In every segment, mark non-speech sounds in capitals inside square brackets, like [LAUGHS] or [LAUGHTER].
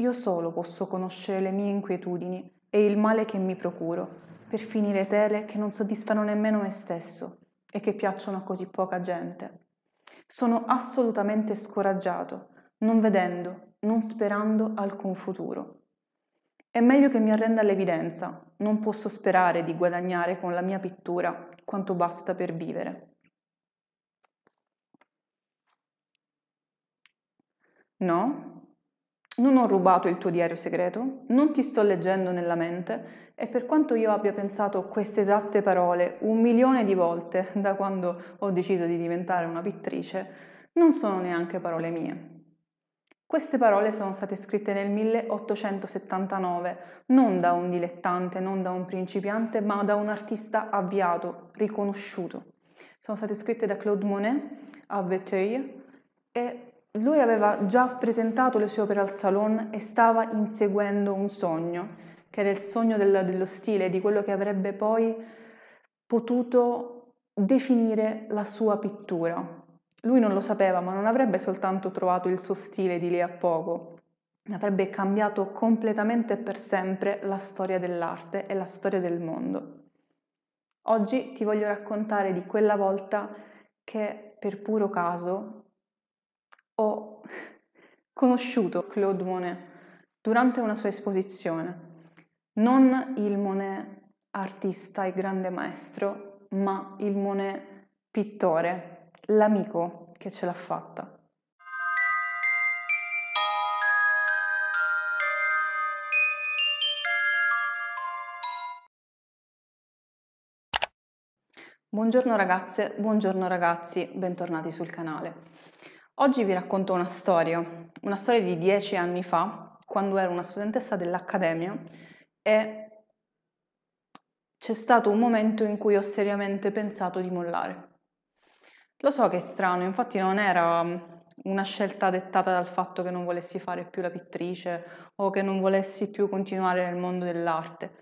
Io solo posso conoscere le mie inquietudini e il male che mi procuro, per finire tele che non soddisfano nemmeno me stesso e che piacciono a così poca gente. Sono assolutamente scoraggiato, non vedendo, non sperando alcun futuro. È meglio che mi arrenda all'evidenza, non posso sperare di guadagnare con la mia pittura quanto basta per vivere. No, non ho rubato il tuo diario segreto, non ti sto leggendo nella mente e per quanto io abbia pensato queste esatte parole un milione di volte [LAUGHS] da quando ho deciso di diventare una pittrice, non sono neanche parole mie. Queste parole sono state scritte nel 1879, non da un dilettante, non da un principiante, ma da un artista avviato, riconosciuto. Sono state scritte da Claude Monet a Veteuil e lui aveva già presentato le sue opere al Salon e stava inseguendo un sogno, che era il sogno del, dello stile, di quello che avrebbe poi potuto definire la sua pittura. Lui non lo sapeva, ma non avrebbe soltanto trovato il suo stile di lì a poco, avrebbe cambiato completamente e per sempre la storia dell'arte e la storia del mondo. Oggi ti voglio raccontare di quella volta che per puro caso ho conosciuto Claude Monet durante una sua esposizione, non il Monet artista e grande maestro, ma il Monet pittore, l'amico che ce l'ha fatta. Buongiorno ragazze, buongiorno ragazzi, bentornati sul canale. Oggi vi racconto una storia, una storia di dieci anni fa, quando ero una studentessa dell'Accademia e c'è stato un momento in cui ho seriamente pensato di mollare. Lo so che è strano, infatti non era mm, una scelta dettata dal fatto che non volessi fare più la pittrice o che non volessi più continuare nel mondo dell'arte.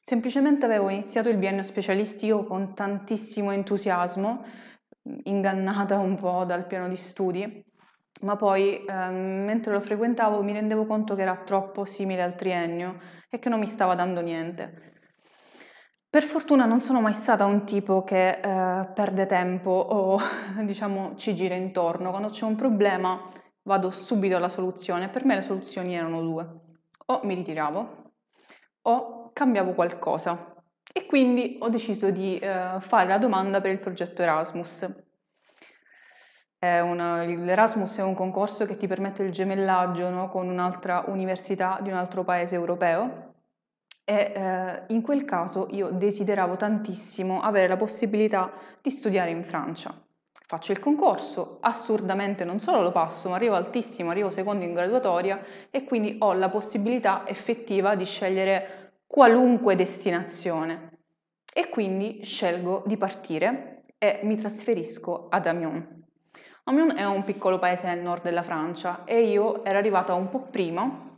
Semplicemente avevo iniziato il biennio specialistico con tantissimo entusiasmo ingannata un po' dal piano di studi, ma poi eh, mentre lo frequentavo mi rendevo conto che era troppo simile al triennio e che non mi stava dando niente. Per fortuna non sono mai stata un tipo che eh, perde tempo o [LAUGHS] diciamo ci gira intorno, quando c'è un problema vado subito alla soluzione, per me le soluzioni erano due, o mi ritiravo o cambiavo qualcosa, e quindi ho deciso di eh, fare la domanda per il progetto Erasmus. L'Erasmus è un concorso che ti permette il gemellaggio no, con un'altra università di un altro paese europeo e eh, in quel caso io desideravo tantissimo avere la possibilità di studiare in Francia. Faccio il concorso, assurdamente non solo lo passo, ma arrivo altissimo, arrivo secondo in graduatoria e quindi ho la possibilità effettiva di scegliere qualunque destinazione e quindi scelgo di partire e mi trasferisco ad Amiens. Amiens è un piccolo paese nel nord della Francia e io ero arrivata un po' prima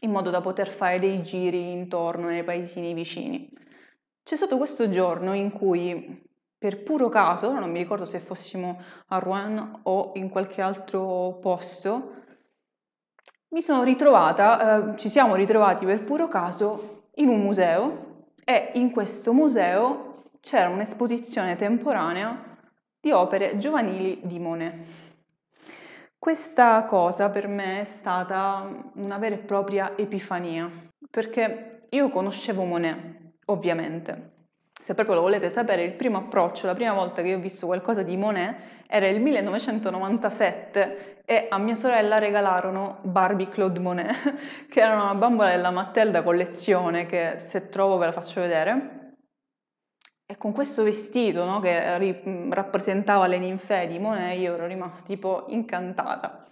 in modo da poter fare dei giri intorno nei paesini vicini. C'è stato questo giorno in cui per puro caso, non mi ricordo se fossimo a Rouen o in qualche altro posto, mi sono ritrovata, eh, ci siamo ritrovati per puro caso in un museo e in questo museo c'era un'esposizione temporanea di opere giovanili di Monet. Questa cosa per me è stata una vera e propria epifania, perché io conoscevo Monet, ovviamente, se proprio lo volete sapere, il primo approccio, la prima volta che ho visto qualcosa di Monet era il 1997 e a mia sorella regalarono Barbie Claude Monet, [LAUGHS] che era una bambola della Mattel collezione che se trovo ve la faccio vedere. E con questo vestito no, che ri- rappresentava le ninfee di Monet io ero rimasta tipo incantata.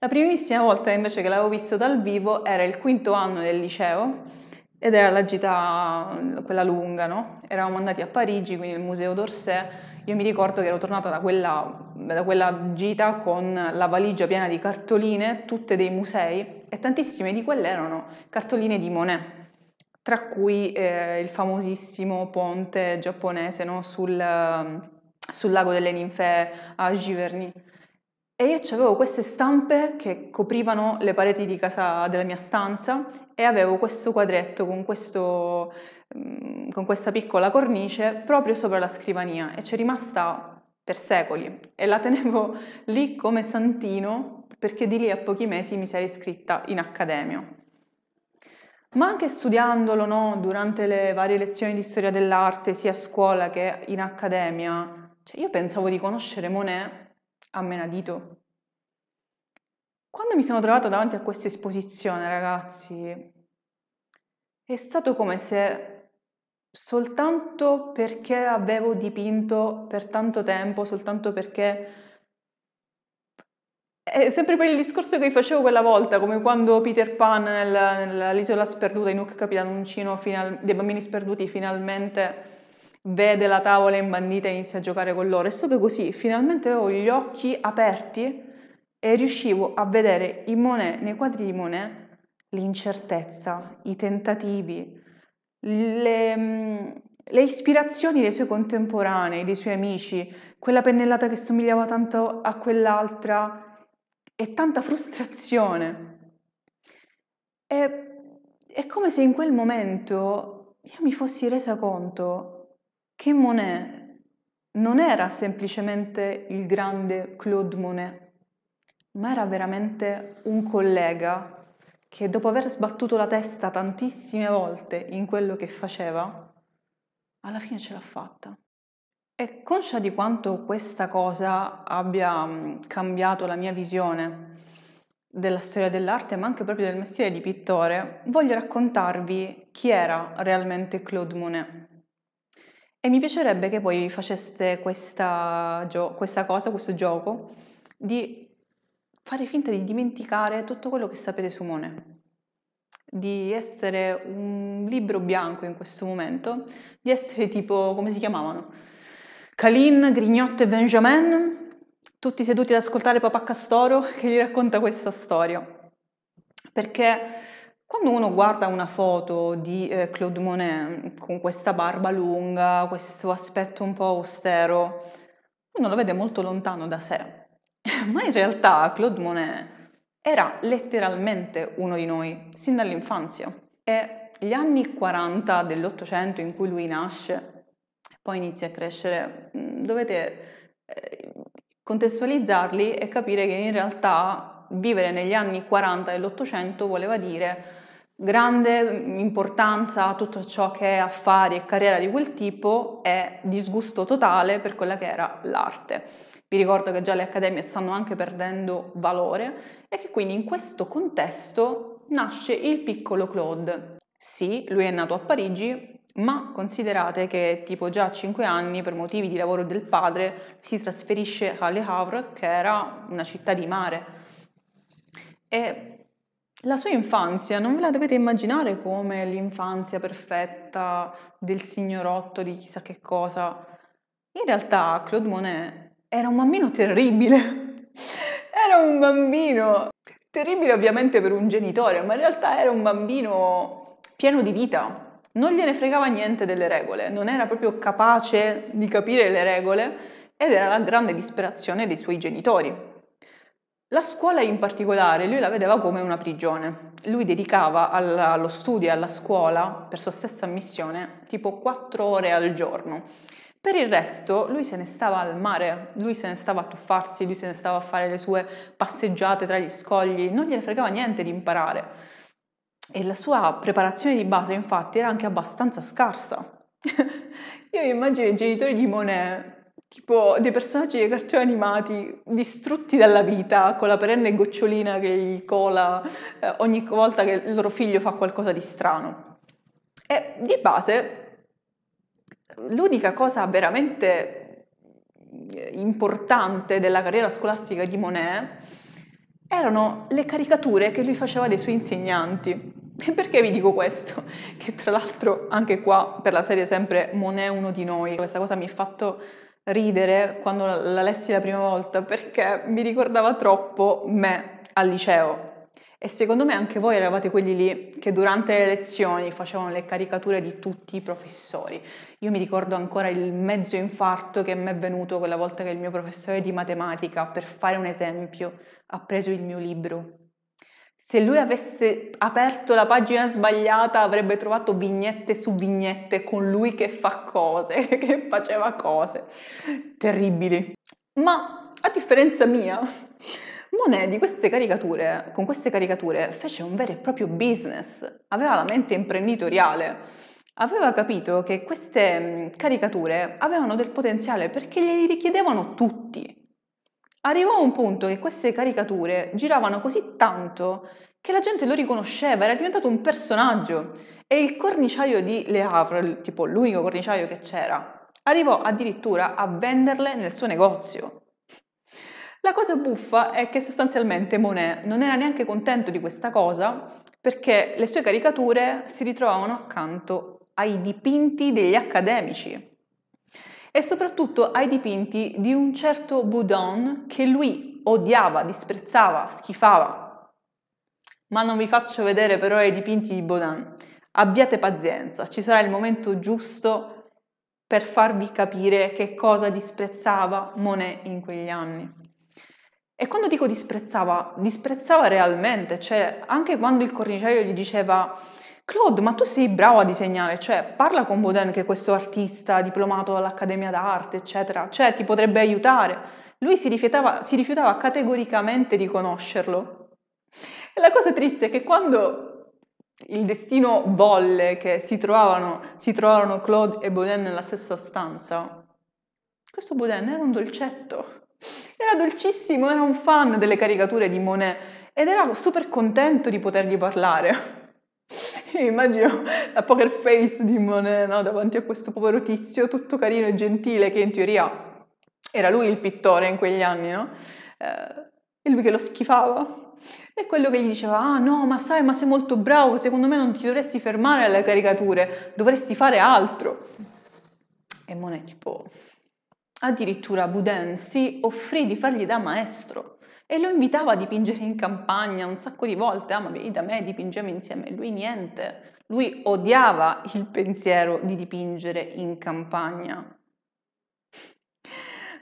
La primissima volta invece che l'avevo visto dal vivo era il quinto anno del liceo ed era la gita, quella lunga, no? Eravamo andati a Parigi, quindi al museo d'Orsay. Io mi ricordo che ero tornata da quella, da quella gita con la valigia piena di cartoline, tutte dei musei, e tantissime di quelle erano cartoline di Monet, tra cui eh, il famosissimo ponte giapponese no? Sul, ehm, sul lago delle ninfee a Giverny e io avevo queste stampe che coprivano le pareti di casa della mia stanza e avevo questo quadretto con, questo, mm, con questa piccola cornice proprio sopra la scrivania e c'è rimasta per secoli e la tenevo [LAUGHS] lì come santino perché di lì a pochi mesi mi sarei iscritta in accademia. Ma anche studiandolo no, durante le varie lezioni di storia dell'arte, sia a scuola che in accademia, cioè io pensavo di conoscere Monet a menadito. Quando mi sono trovata davanti a questa esposizione, ragazzi, è stato come se soltanto perché avevo dipinto per tanto tempo, soltanto perché è sempre quel discorso che vi facevo quella volta, come quando Peter Pan nell'isola sperduta in Hook Capitanuncino final... dei bambini sperduti finalmente vede la tavola imbandita e inizia a giocare con loro. È stato così, finalmente avevo gli occhi aperti e riuscivo a vedere in Monet, nei quadri di Monet l'incertezza, i tentativi, le, mm, le ispirazioni dei suoi contemporanei, dei suoi amici, quella pennellata che somigliava tanto a quell'altra e tanta frustrazione. E, è come se in quel momento io mi fossi resa conto che Monet non era semplicemente il grande Claude Monet, ma era veramente un collega che dopo aver sbattuto la testa tantissime volte in quello che faceva, alla fine ce l'ha fatta. E conscia di quanto questa cosa abbia cambiato la mia visione della storia dell'arte, ma anche proprio del mestiere di pittore, voglio raccontarvi chi era realmente Claude Monet. E mi piacerebbe che voi faceste questa, gio- questa cosa, questo gioco, di fare finta di dimenticare tutto quello che sapete su Mone, di essere un libro bianco in questo momento, di essere tipo, come si chiamavano? Kalin, Grignotto e Benjamin, tutti seduti ad ascoltare Papà Castoro che gli racconta questa storia. Perché quando uno guarda una foto di eh, Claude Monet mm, con questa barba lunga, questo aspetto un po' austero, uno lo vede molto lontano da sé. [LAUGHS] Ma in realtà Claude Monet era letteralmente uno di noi, sin dall'infanzia. E gli anni 40 dell'Ottocento in cui lui nasce, e poi inizia a crescere, mm, dovete eh, contestualizzarli e capire che in realtà vivere negli anni 40 dell'Ottocento voleva dire grande importanza a tutto ciò che è affari e carriera di quel tipo e disgusto totale per quella che era l'arte. Vi ricordo che già le accademie stanno anche perdendo valore e che quindi in questo contesto nasce il piccolo Claude. Sì, lui è nato a Parigi, ma considerate che tipo già a 5 anni per motivi di lavoro del padre si trasferisce a Le Havre che era una città di mare e la sua infanzia non ve la dovete immaginare come l'infanzia perfetta del signorotto di chissà che cosa. In realtà Claude Monet era un bambino terribile. [LAUGHS] era un bambino terribile ovviamente per un genitore, ma in realtà era un bambino pieno di vita. Non gliene fregava niente delle regole, non era proprio capace di capire le regole ed era la grande disperazione dei suoi genitori. La scuola in particolare lui la vedeva come una prigione. Lui dedicava allo studio e alla scuola, per sua stessa missione, tipo quattro ore al giorno. Per il resto lui se ne stava al mare, lui se ne stava a tuffarsi, lui se ne stava a fare le sue passeggiate tra gli scogli, non gliene fregava niente di imparare. E la sua preparazione di base infatti era anche abbastanza scarsa. [LAUGHS] Io immagino i genitori di Monet tipo dei personaggi dei cartoni animati distrutti dalla vita con la perenne gocciolina che gli cola eh, ogni volta che il loro figlio fa qualcosa di strano. E di base l'unica cosa veramente eh, importante della carriera scolastica di Monet erano le caricature che lui faceva dei suoi insegnanti. E perché vi dico questo? Che tra l'altro anche qua per la serie sempre Monet uno di noi, questa cosa mi ha fatto ridere quando la lessi la prima volta perché mi ricordava troppo me al liceo. E secondo me anche voi eravate quelli lì che durante le lezioni facevano le caricature di tutti i professori. Io mi ricordo ancora il mezzo infarto che mi è venuto quella volta che il mio professore di matematica, per fare un esempio, ha preso il mio libro se lui avesse aperto la pagina sbagliata avrebbe trovato vignette su vignette con lui che fa cose, [LAUGHS] che faceva cose terribili. Ma a differenza mia, Monet di queste caricature, con queste caricature fece un vero e proprio business, aveva la mente imprenditoriale. Aveva capito che queste caricature avevano del potenziale perché glieli richiedevano tutti Arrivò a un punto che queste caricature giravano così tanto che la gente lo riconosceva, era diventato un personaggio e il corniciaio di Le Havre, tipo l'unico corniciaio che c'era, arrivò addirittura a venderle nel suo negozio. La cosa buffa è che sostanzialmente Monet non era neanche contento di questa cosa perché le sue caricature si ritrovavano accanto ai dipinti degli accademici e soprattutto ai dipinti di un certo Boudin che lui odiava, disprezzava, schifava. Ma non vi faccio vedere però i dipinti di Boudin. Abbiate pazienza, ci sarà il momento giusto per farvi capire che cosa disprezzava Monet in quegli anni. E quando dico disprezzava, disprezzava realmente, cioè anche quando il corniciaio gli diceva Claude, ma tu sei bravo a disegnare, cioè parla con Baudin che è questo artista diplomato all'Accademia d'Arte, eccetera, cioè ti potrebbe aiutare. Lui si rifiutava, si rifiutava categoricamente di conoscerlo. E la cosa triste è che quando il destino volle che si trovavano, si trovarono Claude e Baudin nella stessa stanza, questo Baudin era un dolcetto. Era dolcissimo, era un fan delle caricature di Monet ed era super contento di potergli parlare. [LAUGHS] immagino la poker face di Monet no? davanti a questo povero tizio, tutto carino e gentile, che in teoria era lui il pittore in quegli anni, no? Eh, e lui che lo schifava. E quello che gli diceva, ah no, ma sai, ma sei molto bravo, secondo me non ti dovresti fermare alle caricature, dovresti fare altro. E Monet tipo, addirittura Boudin si offrì di fargli da maestro e lo invitava a dipingere in campagna un sacco di volte, ah ma vieni da me, dipingiamo insieme, e lui niente, lui odiava il pensiero di dipingere in campagna.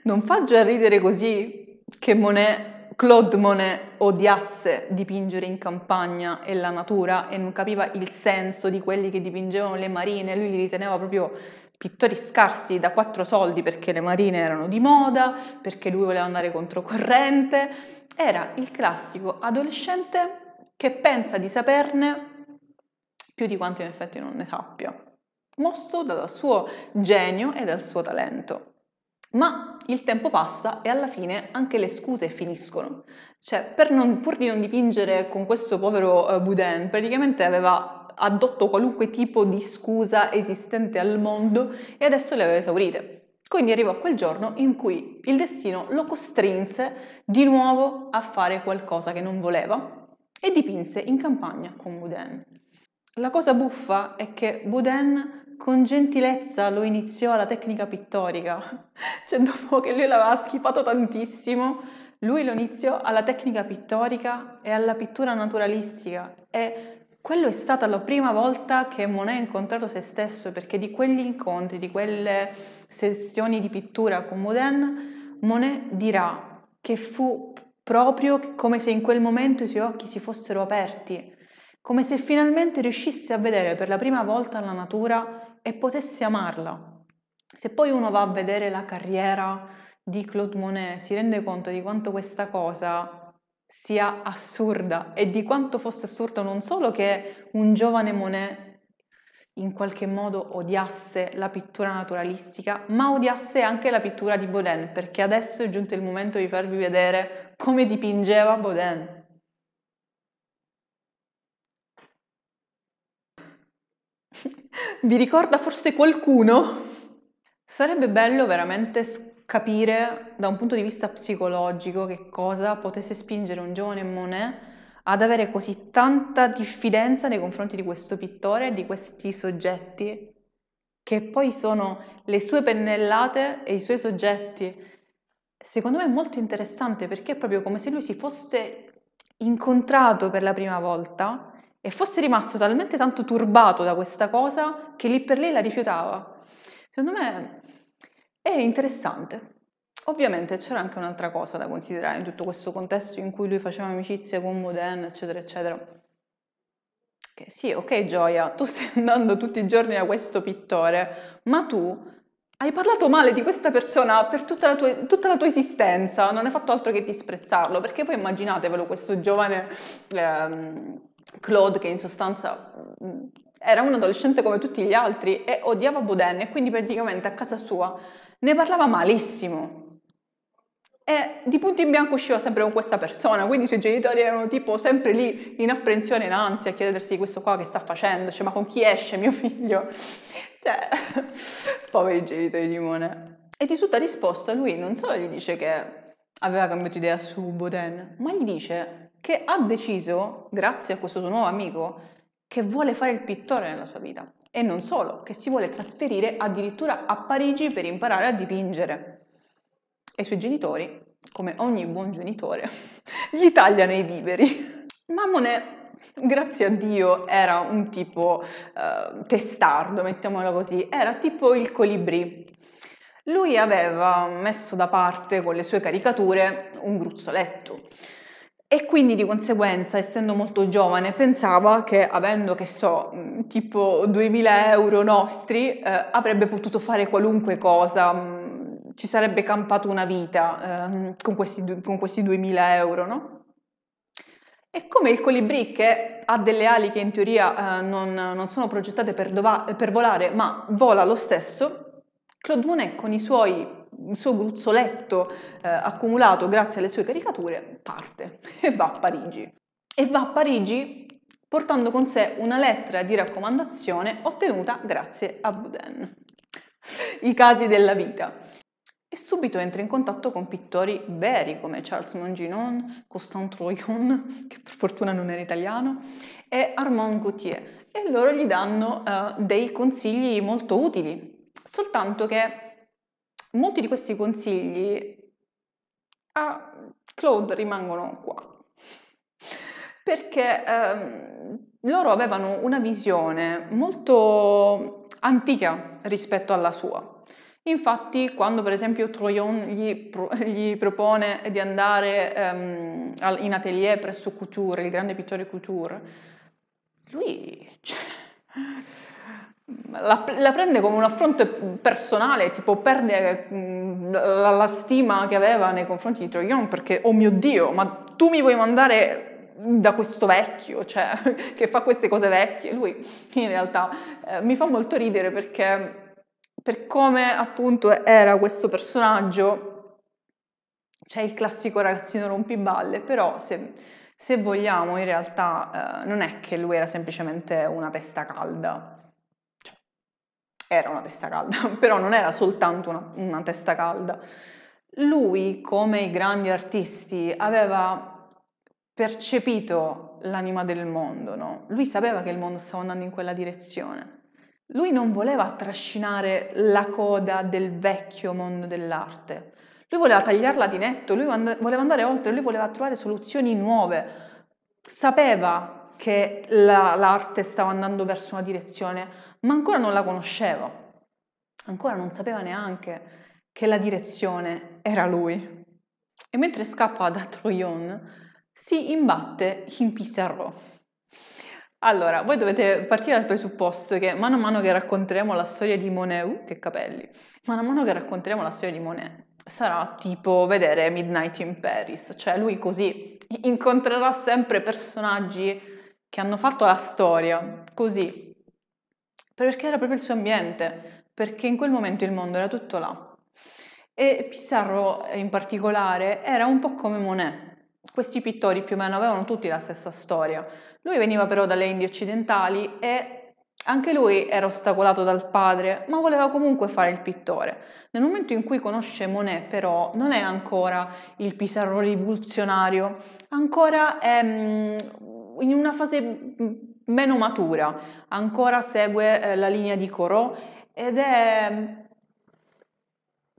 Non fa già ridere così che Monet, Claude Monet odiasse dipingere in campagna e la natura e non capiva il senso di quelli che dipingevano le marine, lui li riteneva proprio pittori scarsi da quattro soldi perché le marine erano di moda, perché lui voleva andare controcorrente, era il classico adolescente che pensa di saperne più di quanto in effetti non ne sappia, mosso dal suo genio e dal suo talento. Ma il tempo passa e alla fine anche le scuse finiscono. Cioè, non, pur di non dipingere con questo povero eh, Boudin, praticamente aveva addotto qualunque tipo di scusa esistente al mondo e adesso le aveva esaurite. Quindi arrivò quel giorno in cui il destino lo costrinse di nuovo a fare qualcosa che non voleva e dipinse in campagna con Boudin. La cosa buffa è che Boudin con gentilezza lo iniziò alla tecnica pittorica, [LAUGHS] cioè dopo che lui l'aveva schifato tantissimo, lui lo iniziò alla tecnica pittorica e alla pittura naturalistica e quello è stata la prima volta che Monet ha incontrato se stesso perché di quegli incontri, di quelle sessioni di pittura con Mouden, Monet dirà che fu proprio come se in quel momento i suoi occhi si fossero aperti, come se finalmente riuscisse a vedere per la prima volta la natura e potesse amarla. Se poi uno va a vedere la carriera di Claude Monet si rende conto di quanto questa cosa sia assurda e di quanto fosse assurdo non solo che un giovane Monet in qualche modo odiasse la pittura naturalistica, ma odiasse anche la pittura di Baudin, perché adesso è giunto il momento di farvi vedere come dipingeva Baudin. [LAUGHS] Vi ricorda forse qualcuno? Sarebbe bello veramente capire da un punto di vista psicologico che cosa potesse spingere un giovane Monet ad avere così tanta diffidenza nei confronti di questo pittore e di questi soggetti che poi sono le sue pennellate e i suoi soggetti. Secondo me è molto interessante perché è proprio come se lui si fosse incontrato per la prima volta e fosse rimasto talmente tanto turbato da questa cosa che lì per lì la rifiutava. Secondo me è interessante. Ovviamente c'era anche un'altra cosa da considerare in tutto questo contesto in cui lui faceva amicizie con Modena, eccetera, eccetera. Che sì, ok Gioia, tu [LAUGHS] stai andando tutti i giorni da questo pittore, ma tu hai parlato male di questa persona per tutta la, tua, tutta la, tua, esistenza, non hai fatto altro che disprezzarlo, perché voi immaginatevelo questo giovane ehm, Claude che in sostanza mm, era un adolescente come tutti gli altri e odiava Boden e quindi praticamente a casa sua ne parlava malissimo. E di punto in bianco usciva sempre con questa persona, quindi i suoi genitori erano tipo sempre lì in apprensione, in ansia, a chiedersi questo qua che sta facendo, cioè ma con chi esce mio figlio? Cioè, [LAUGHS] poveri genitori di Mone. E di tutta risposta lui non solo gli dice che aveva cambiato idea su Boden, ma gli dice che ha deciso, grazie a questo suo nuovo amico, che vuole fare il pittore nella sua vita. E non solo, che si vuole trasferire addirittura a Parigi per imparare a dipingere. E i suoi genitori, come ogni buon genitore, [LAUGHS] gli tagliano i viveri. Ma grazie a Dio era un tipo eh, testardo, mettiamolo così, era tipo il colibrì. Lui aveva messo da parte con le sue caricature un gruzzoletto e quindi di conseguenza, essendo molto giovane, pensava che avendo, che so, mm, tipo 2000 euro nostri, eh, avrebbe potuto fare qualunque cosa, mm, ci sarebbe campato una vita eh, con, questi, con questi 2000 euro, no? E come il colibrì che ha delle ali che in teoria eh, non, non, sono progettate per, dova- per volare, ma vola lo stesso, Claude Monet con i suoi il suo gruzzoletto eh, accumulato grazie alle sue caricature parte [LAUGHS] e va a Parigi. E va a Parigi portando con sé una lettera di raccomandazione ottenuta grazie a Boudin. I casi della vita. E subito entra in contatto con pittori veri come Charles Monginon, Constant Troyon, che per fortuna non era italiano, e Armand Gauthier. E loro gli danno uh, dei consigli molto utili, soltanto che molti di questi consigli a Claude rimangono qua, perché ehm, loro avevano una visione molto antica rispetto alla sua. Infatti, quando per esempio Troyon gli, pro- gli propone di andare um, in atelier presso Couture, il grande pittore Couture, lui cioè, la, la, prende come un affronto personale, tipo perde mm, la, la stima che aveva nei confronti di Troyon perché, oh mio Dio, ma tu mi vuoi mandare da questo vecchio, cioè, [LAUGHS] che fa queste cose vecchie. Lui in realtà eh, mi fa molto ridere perché per come appunto era questo personaggio, c'è il classico ragazzino rompiballe, però se, se vogliamo in realtà eh, non è che lui era semplicemente una testa calda, era una testa calda, [LAUGHS] però non era soltanto una, una testa calda. Lui, come i grandi artisti, aveva percepito l'anima del mondo, no? Lui sapeva che il mondo stava andando in quella direzione. Lui non voleva trascinare la coda del vecchio mondo dell'arte. Lui voleva tagliarla di netto, lui voleva andare oltre, lui voleva trovare soluzioni nuove. Sapeva che la, l'arte stava andando verso una direzione ma ancora non la conosceva, ancora non sapeva neanche che la direzione era lui. E mentre scappa da Troyon, si imbatte in Pissarro. Allora, voi dovete partire dal presupposto che mano a mano che racconteremo la storia di Monet, uh, che capelli, mano a mano che racconteremo la storia di Monet, sarà tipo vedere Midnight in Paris, cioè lui così incontrerà sempre personaggi che hanno fatto la storia, così, perché era proprio il suo ambiente, perché in quel momento il mondo era tutto là. E Pissarro in particolare era un po' come Monet. Questi pittori più o meno avevano tutti la stessa storia. Lui veniva però dalle Indie occidentali e anche lui era ostacolato dal padre, ma voleva comunque fare il pittore. Nel momento in cui conosce Monet, però, non è ancora il Pissarro rivoluzionario, ancora è mm, in una fase mm, meno matura, ancora segue eh, la linea di Corot ed è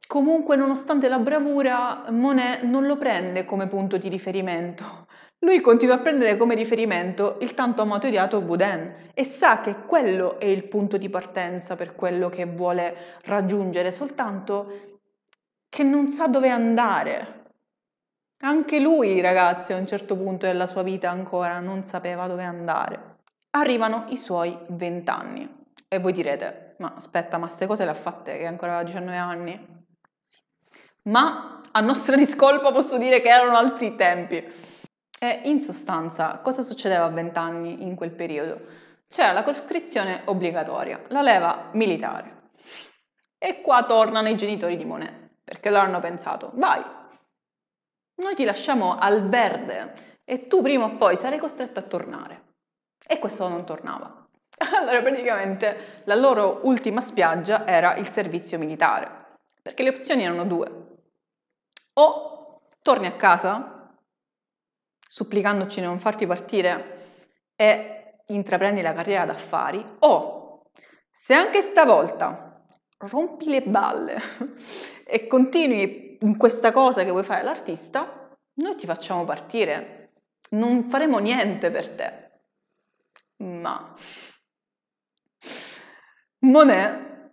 comunque nonostante la bravura Monet non lo prende come punto di riferimento. Lui continua a prendere come riferimento il tanto amato e odiato Boudin e sa che quello è il punto di partenza per quello che vuole raggiungere, soltanto che non sa dove andare. Anche lui, ragazzi, a un certo punto della sua vita ancora non sapeva dove andare arrivano i suoi 20 anni. E voi direte, ma aspetta, ma se cose le ha fatte che ancora aveva 19 anni? Sì. Ma a nostra [LAUGHS] discolpa posso dire che erano altri tempi. E in sostanza, cosa succedeva a 20 anni in quel periodo? C'era la coscrizione obbligatoria, la leva militare. E qua tornano i genitori di Monet, perché loro hanno pensato, vai, noi ti lasciamo al verde e tu prima o poi sarai costretto a tornare e questo non tornava. [LAUGHS] Allora praticamente la loro ultima spiaggia era il servizio militare, perché le opzioni erano due. O torni a casa, supplicandoci di non farti partire e intraprendi la carriera d'affari, o se anche stavolta rompi le balle [LAUGHS] e continui in questa cosa che vuoi fare l'artista, noi ti facciamo partire, non faremo niente per te ma Monet,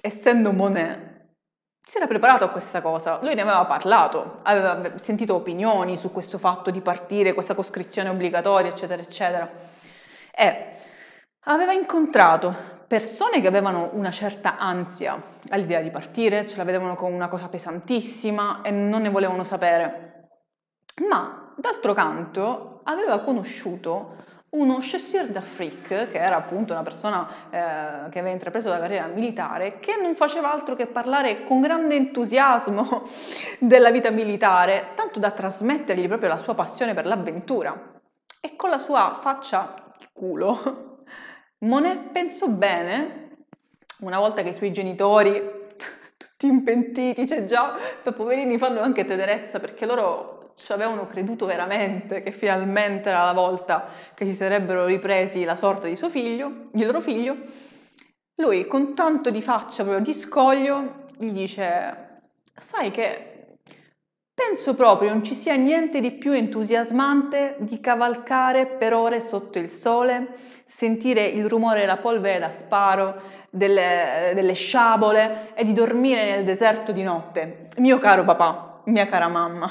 essendo Monet, si era preparato a questa cosa, lui ne aveva parlato, aveva sentito opinioni su questo fatto di partire, questa coscrizione obbligatoria, eccetera, eccetera. E aveva incontrato persone che avevano una certa ansia all'idea di partire, ce la vedevano come una cosa pesantissima e non ne volevano sapere. Ma d'altro canto aveva conosciuto uno chasseur d'Afrique, che era appunto una persona eh, che aveva intrapreso la carriera militare, che non faceva altro che parlare con grande entusiasmo [LAUGHS] della vita militare, tanto da trasmettergli proprio la sua passione per l'avventura. E con la sua faccia culo, [LAUGHS] Monet pensò bene, una volta che i suoi genitori, [LAUGHS] tutti impentiti, cioè già, per poverini fanno anche tenerezza perché loro ci avevano creduto veramente che finalmente era la volta che si sarebbero ripresi la sorte di suo figlio, di loro figlio, lui con tanto di faccia proprio di scoglio gli dice, sai che penso proprio non ci sia niente di più entusiasmante di cavalcare per ore sotto il sole, sentire il rumore della polvere da sparo, delle, delle sciabole e di dormire nel deserto di notte. Mio caro papà, mia cara mamma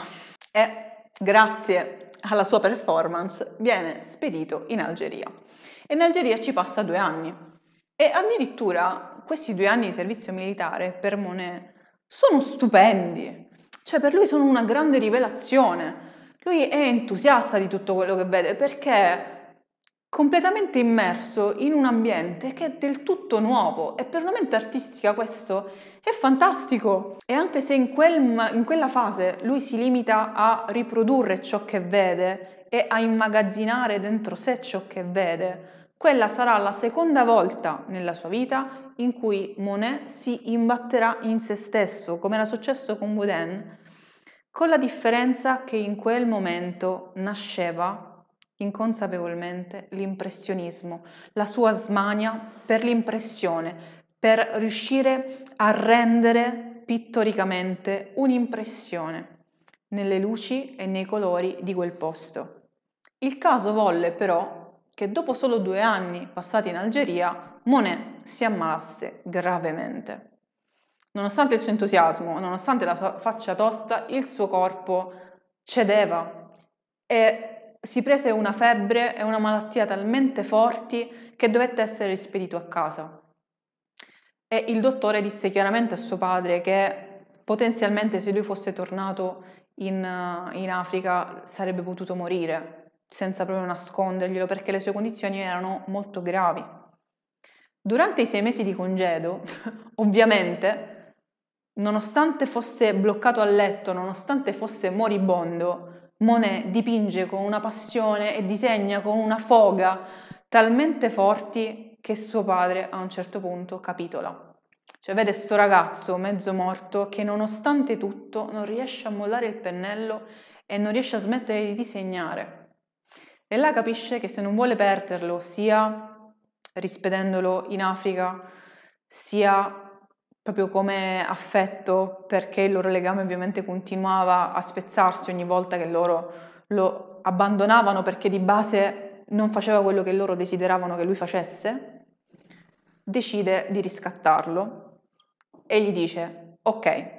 e grazie alla sua performance viene spedito in Algeria. E in Algeria ci passa due anni. E addirittura questi due anni di servizio militare per Monet sono stupendi. Cioè per lui sono una grande rivelazione. Lui è entusiasta di tutto quello che vede perché completamente immerso in un ambiente che è del tutto nuovo e per una mente artistica questo è fantastico. E anche se in, quel, in quella fase lui si limita a riprodurre ciò che vede e a immagazzinare dentro sé ciò che vede, quella sarà la seconda volta nella sua vita in cui Monet si imbatterà in se stesso, come era successo con Gaudin, con la differenza che in quel momento nasceva inconsapevolmente l'impressionismo, la sua smania per l'impressione, per riuscire a rendere pittoricamente un'impressione nelle luci e nei colori di quel posto. Il caso volle però che dopo solo due anni passati in Algeria, Monet si ammalasse gravemente. Nonostante il suo entusiasmo, nonostante la sua faccia tosta, il suo corpo cedeva e si prese una febbre e una malattia talmente forti che dovette essere rispedito a casa. E il dottore disse chiaramente a suo padre che potenzialmente se lui fosse tornato in, eh, in Africa sarebbe potuto morire, senza proprio nasconderglielo, perché le sue condizioni erano molto gravi. Durante i sei mesi di congedo, [LAUGHS] ovviamente, nonostante fosse bloccato a letto, nonostante fosse moribondo, Monet dipinge con una passione e disegna con una foga talmente forti che suo padre a un certo punto capitola. Cioè vede sto ragazzo mezzo morto che nonostante tutto non riesce a mollare il pennello e non riesce a smettere di disegnare. E là capisce che se non vuole perderlo, sia rispedendolo in Africa, sia proprio come affetto perché il loro legame ovviamente continuava a spezzarsi ogni volta che loro lo abbandonavano perché di base non faceva quello che loro desideravano che lui facesse, decide di riscattarlo e gli dice ok,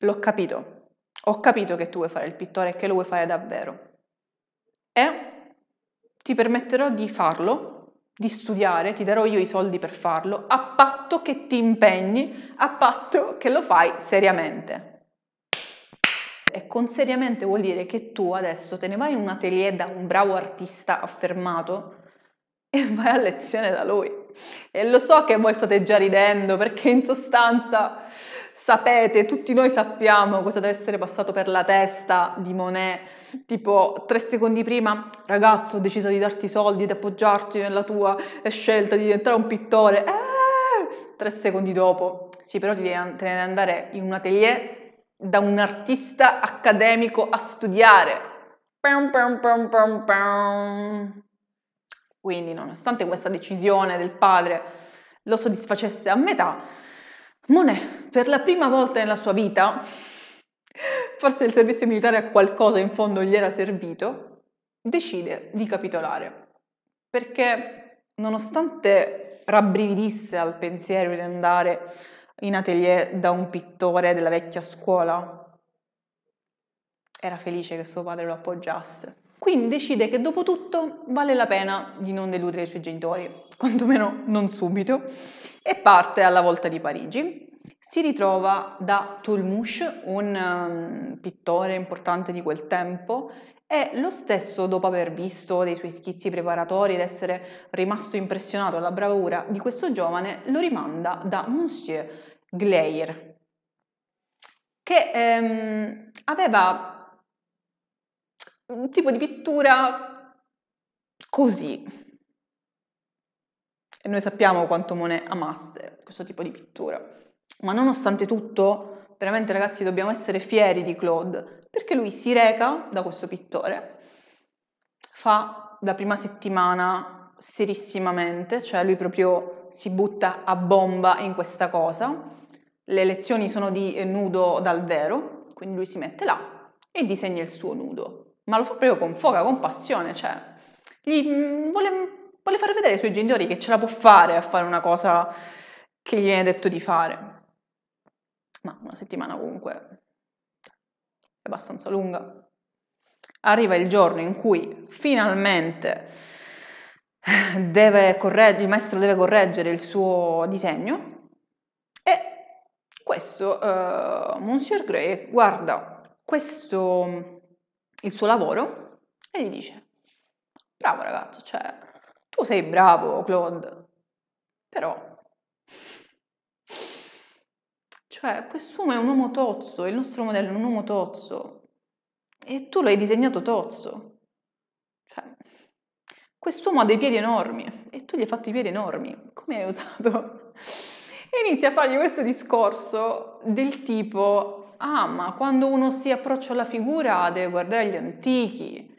l'ho capito, ho capito che tu vuoi fare il pittore e che lo vuoi fare davvero e ti permetterò di farlo di studiare, ti darò io i soldi per farlo, a patto che ti impegni, a patto che lo fai seriamente. E con seriamente vuol dire che tu adesso te ne vai in un atelier da un bravo artista affermato e [LAUGHS] vai a lezione da lui. E lo so che voi state già ridendo perché in sostanza sapete, tutti noi sappiamo cosa deve essere passato per la testa di Monet, tipo tre secondi prima, ragazzo ho deciso di darti i soldi, di appoggiarti nella tua scelta di diventare un pittore, eh! tre secondi dopo, sì però ti devi, te ne andare in un atelier da un artista accademico a studiare. Pum, pum, pum, pum, pum. Quindi nonostante questa decisione del padre lo soddisfacesse a metà, Monet, per la prima volta nella sua vita, forse il servizio militare a qualcosa in fondo gli era servito, decide di capitolare. Perché nonostante rabbrividisse al pensiero di andare in atelier da un pittore della vecchia scuola, era felice che suo padre lo appoggiasse. Quindi decide che dopo tutto vale la pena di non deludere i suoi genitori, quantomeno non subito, e parte alla volta di Parigi. Si ritrova da Toulmouche, un um, pittore importante di quel tempo, e lo stesso, dopo aver visto dei suoi schizzi preparatori ed essere rimasto impressionato alla bravura di questo giovane, lo rimanda da Monsieur Gleyre, che ehm, aveva un tipo di pittura così. E noi sappiamo quanto Monet amasse questo tipo di pittura. Ma nonostante tutto, veramente ragazzi dobbiamo essere fieri di Claude, perché lui si reca da questo pittore, fa la prima settimana serissimamente, cioè lui proprio si butta a bomba in questa cosa, le lezioni sono di nudo dal vero, quindi lui si mette là e disegna il suo nudo ma lo fa proprio con foga, con passione, cioè gli mm, vuole, vuole far vedere ai suoi genitori che ce la può fare a fare una cosa che gli viene detto di fare. Ma una settimana comunque è abbastanza lunga. Arriva il giorno in cui finalmente corregge, il maestro deve correggere il suo disegno e questo, uh, Monsieur Gray guarda questo il suo lavoro e gli dice, bravo ragazzo, cioè, tu sei bravo Claude, però... Cioè, quest'uomo è un uomo tozzo, il nostro modello è un uomo tozzo. E tu l'hai disegnato tozzo. Cioè, quest'uomo ha dei piedi enormi e tu gli hai fatto i piedi enormi. Come hai usato? E [LAUGHS] inizia a fargli questo discorso del tipo ah ma quando uno si approccia alla figura deve guardare gli antichi,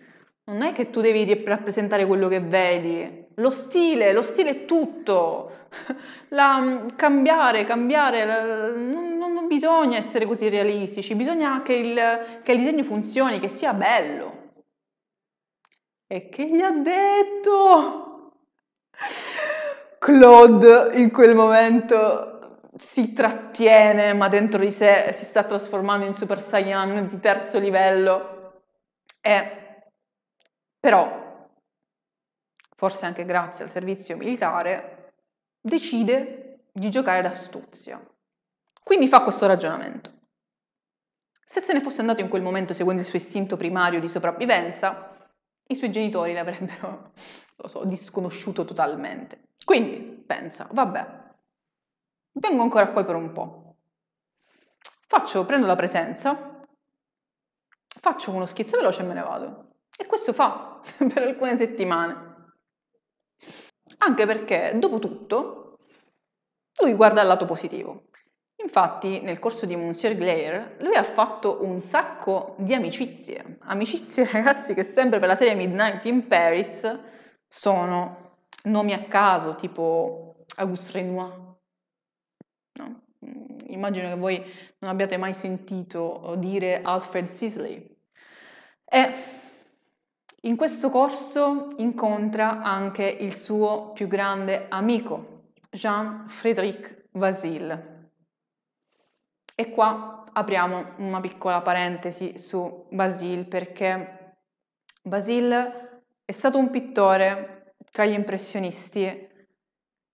non è che tu devi rappresentare quello che vedi, lo stile, lo stile è tutto, [LAUGHS] la, mm, cambiare, cambiare, la, non, non, bisogna essere così realistici, bisogna che il, che il disegno funzioni, che sia bello. E che gli ha detto? [LAUGHS] Claude in quel momento si trattiene, ma dentro di sé si sta trasformando in Super Saiyan di terzo livello. E però, forse anche grazie al servizio militare, decide di giocare d'astuzia. Quindi fa questo ragionamento. Se se ne fosse andato in quel momento seguendo il suo istinto primario di sopravvivenza, i suoi genitori l'avrebbero, [LAUGHS] lo so, disconosciuto totalmente. Quindi pensa, vabbè, Vengo ancora qua per un po'. Faccio, prendo la presenza, faccio uno schizzo veloce e me ne vado. E questo fa [LAUGHS] per alcune settimane. Anche perché, dopo tutto, lui guarda il lato positivo. Infatti, nel corso di Monsieur Glaire, lui ha fatto un sacco di amicizie. Amicizie, [LAUGHS] ragazzi, che sempre per la serie Midnight in Paris sono nomi a caso, tipo Auguste Renoir, No? Mm, immagino che voi non abbiate mai sentito eh, dire Alfred Sisley. E in questo corso incontra anche il suo più grande amico, Jean-Frédéric Vasile. E qua apriamo una piccola parentesi su Basile perché Basile è stato un pittore tra gli impressionisti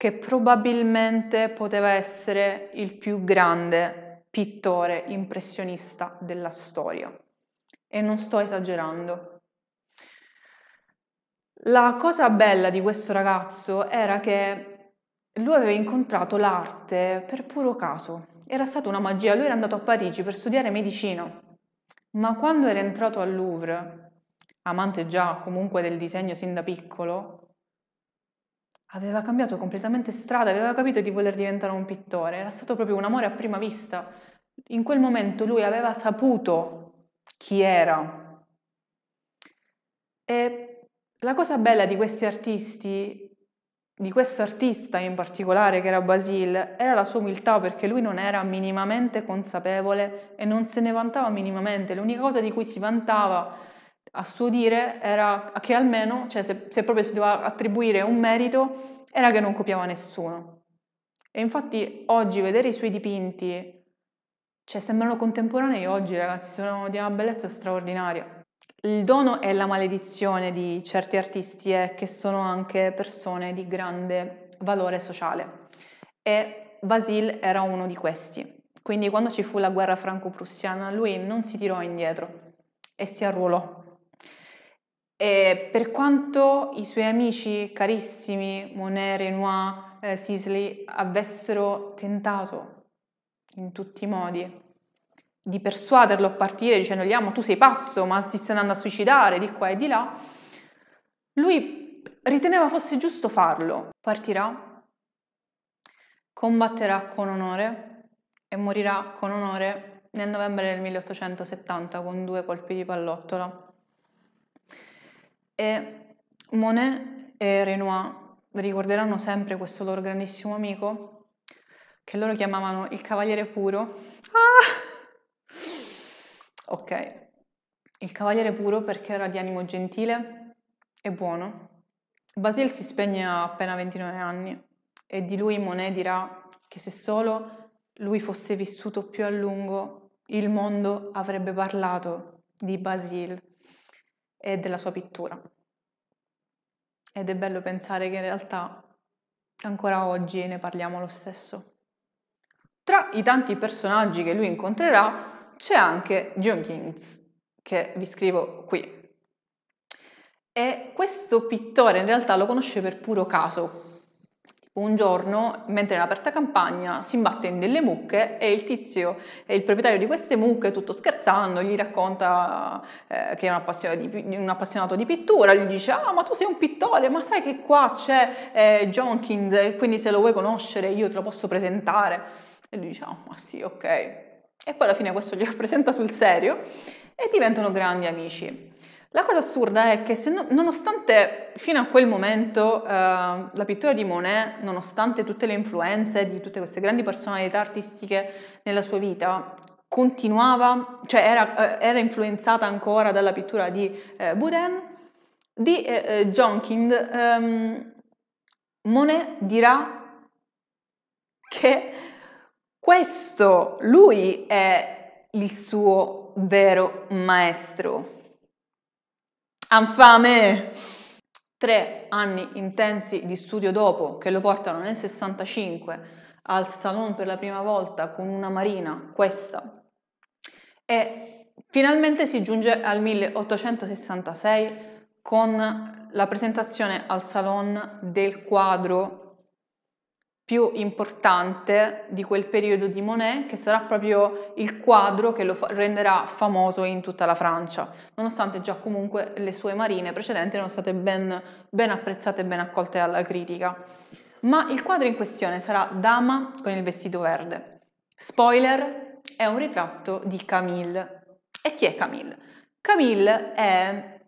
che probabilmente poteva essere il più grande pittore impressionista della storia. E non sto esagerando. La cosa bella di questo ragazzo era che lui aveva incontrato l'arte per puro caso. Era stata una magia, lui era andato a Parigi per studiare medicina, ma quando era entrato al Louvre, amante già comunque del disegno sin da piccolo, aveva cambiato completamente strada, aveva capito di voler diventare un pittore, era stato proprio un amore a prima vista. In quel momento lui aveva saputo chi era. E la cosa bella di questi artisti, di questo artista in particolare che era Basile, era la sua umiltà perché lui non era minimamente consapevole e non se ne vantava minimamente, l'unica cosa di cui si vantava a suo dire era che almeno, cioè se, se proprio si doveva attribuire un merito, era che non copiava nessuno. E infatti oggi vedere i suoi dipinti, cioè sembrano contemporanei oggi ragazzi, sono di una bellezza straordinaria. Il dono e la maledizione di certi artisti è che sono anche persone di grande valore sociale e Vasil era uno di questi. Quindi quando ci fu la guerra franco-prussiana lui non si tirò indietro e si arruolò e per quanto i suoi amici carissimi, Monet, Renoir, eh, Sisley, avessero tentato in tutti i modi di persuaderlo a partire dicendogli amo tu sei pazzo ma ti stai andando a suicidare di qua e di là, lui riteneva fosse giusto farlo. Partirà, combatterà con onore e morirà con onore nel novembre del 1870 con due colpi di pallottola. E Monet e Renoir ricorderanno sempre questo loro grandissimo amico che loro chiamavano il cavaliere puro. Ah! Ok, il cavaliere puro perché era di animo gentile e buono. Basil si spegne a appena 29 anni e di lui Monet dirà che se solo lui fosse vissuto più a lungo, il mondo avrebbe parlato di Basile e della sua pittura. Ed è bello pensare che in realtà ancora oggi ne parliamo lo stesso. Tra i tanti personaggi che lui incontrerà c'è anche John che vi scrivo qui. E questo pittore in realtà lo conosce per puro caso, un giorno, mentre era aperta campagna, si imbatte in delle mucche e il tizio il proprietario di queste mucche, tutto scherzando, gli racconta eh, che è un appassionato, di, un appassionato, di, pittura, gli dice ah ma tu sei un pittore, ma sai che qua c'è eh, Jonkins, quindi se lo vuoi conoscere io te lo posso presentare. E lui dice ah ma sì, ok. E poi alla fine questo glielo [LAUGHS] presenta sul serio e diventano grandi amici. La cosa assurda è che no, nonostante fino a quel momento eh, la pittura di Monet, nonostante tutte le influenze di tutte queste grandi personalità artistiche nella sua vita, continuava, cioè era, eh, era influenzata ancora dalla pittura di eh, Boudin, di eh, eh Jonkind, ehm, Monet dirà che questo, lui è il suo vero maestro. Han fame! Tre anni intensi di studio dopo, che lo portano nel 65 al Salon per la prima volta con una marina, questa, e finalmente si giunge al 1866 con la presentazione al Salon del quadro più importante di quel periodo di Monet, che sarà proprio il quadro che lo renderà famoso in tutta la Francia, nonostante già comunque le sue marine precedenti erano state ben, ben apprezzate e ben accolte dalla critica. Ma il quadro in questione sarà Dama con il vestito verde. Spoiler, è un ritratto di Camille. E chi è Camille? Camille è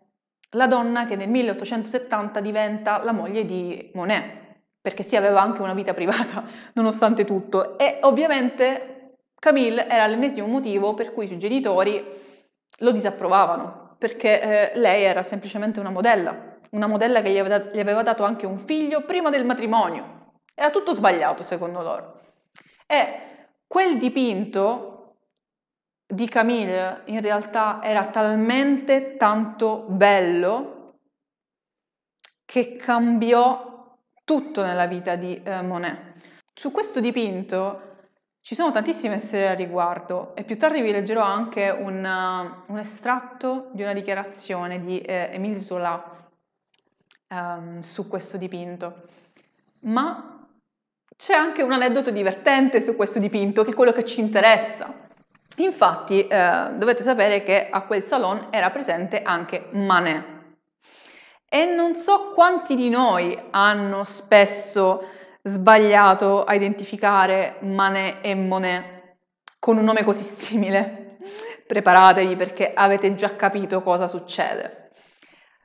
la donna che nel 1870 diventa la moglie di Monet perché sì, aveva anche una vita privata, [LAUGHS] nonostante tutto. E ovviamente Camille era l'ennesimo motivo per cui i suoi genitori lo disapprovavano, perché eh, lei era semplicemente una modella, una modella che gli aveva, gli aveva dato anche un figlio prima del matrimonio. Era tutto sbagliato secondo loro. E quel dipinto di Camille in realtà era talmente tanto bello che cambiò tutto nella vita di eh, Monet. Su questo dipinto ci sono tantissime storie al riguardo e più tardi vi leggerò anche una, eh, un, estratto di una dichiarazione di eh, Émile Zola um, su questo dipinto. Ma c'è anche un aneddoto divertente su questo dipinto che è quello che ci interessa. Infatti eh, dovete sapere che a quel salon era presente anche Manet e non so quanti di noi hanno spesso sbagliato a identificare Manet e Monet con un nome così [LAUGHS] simile. Preparatevi perché avete già capito cosa succede.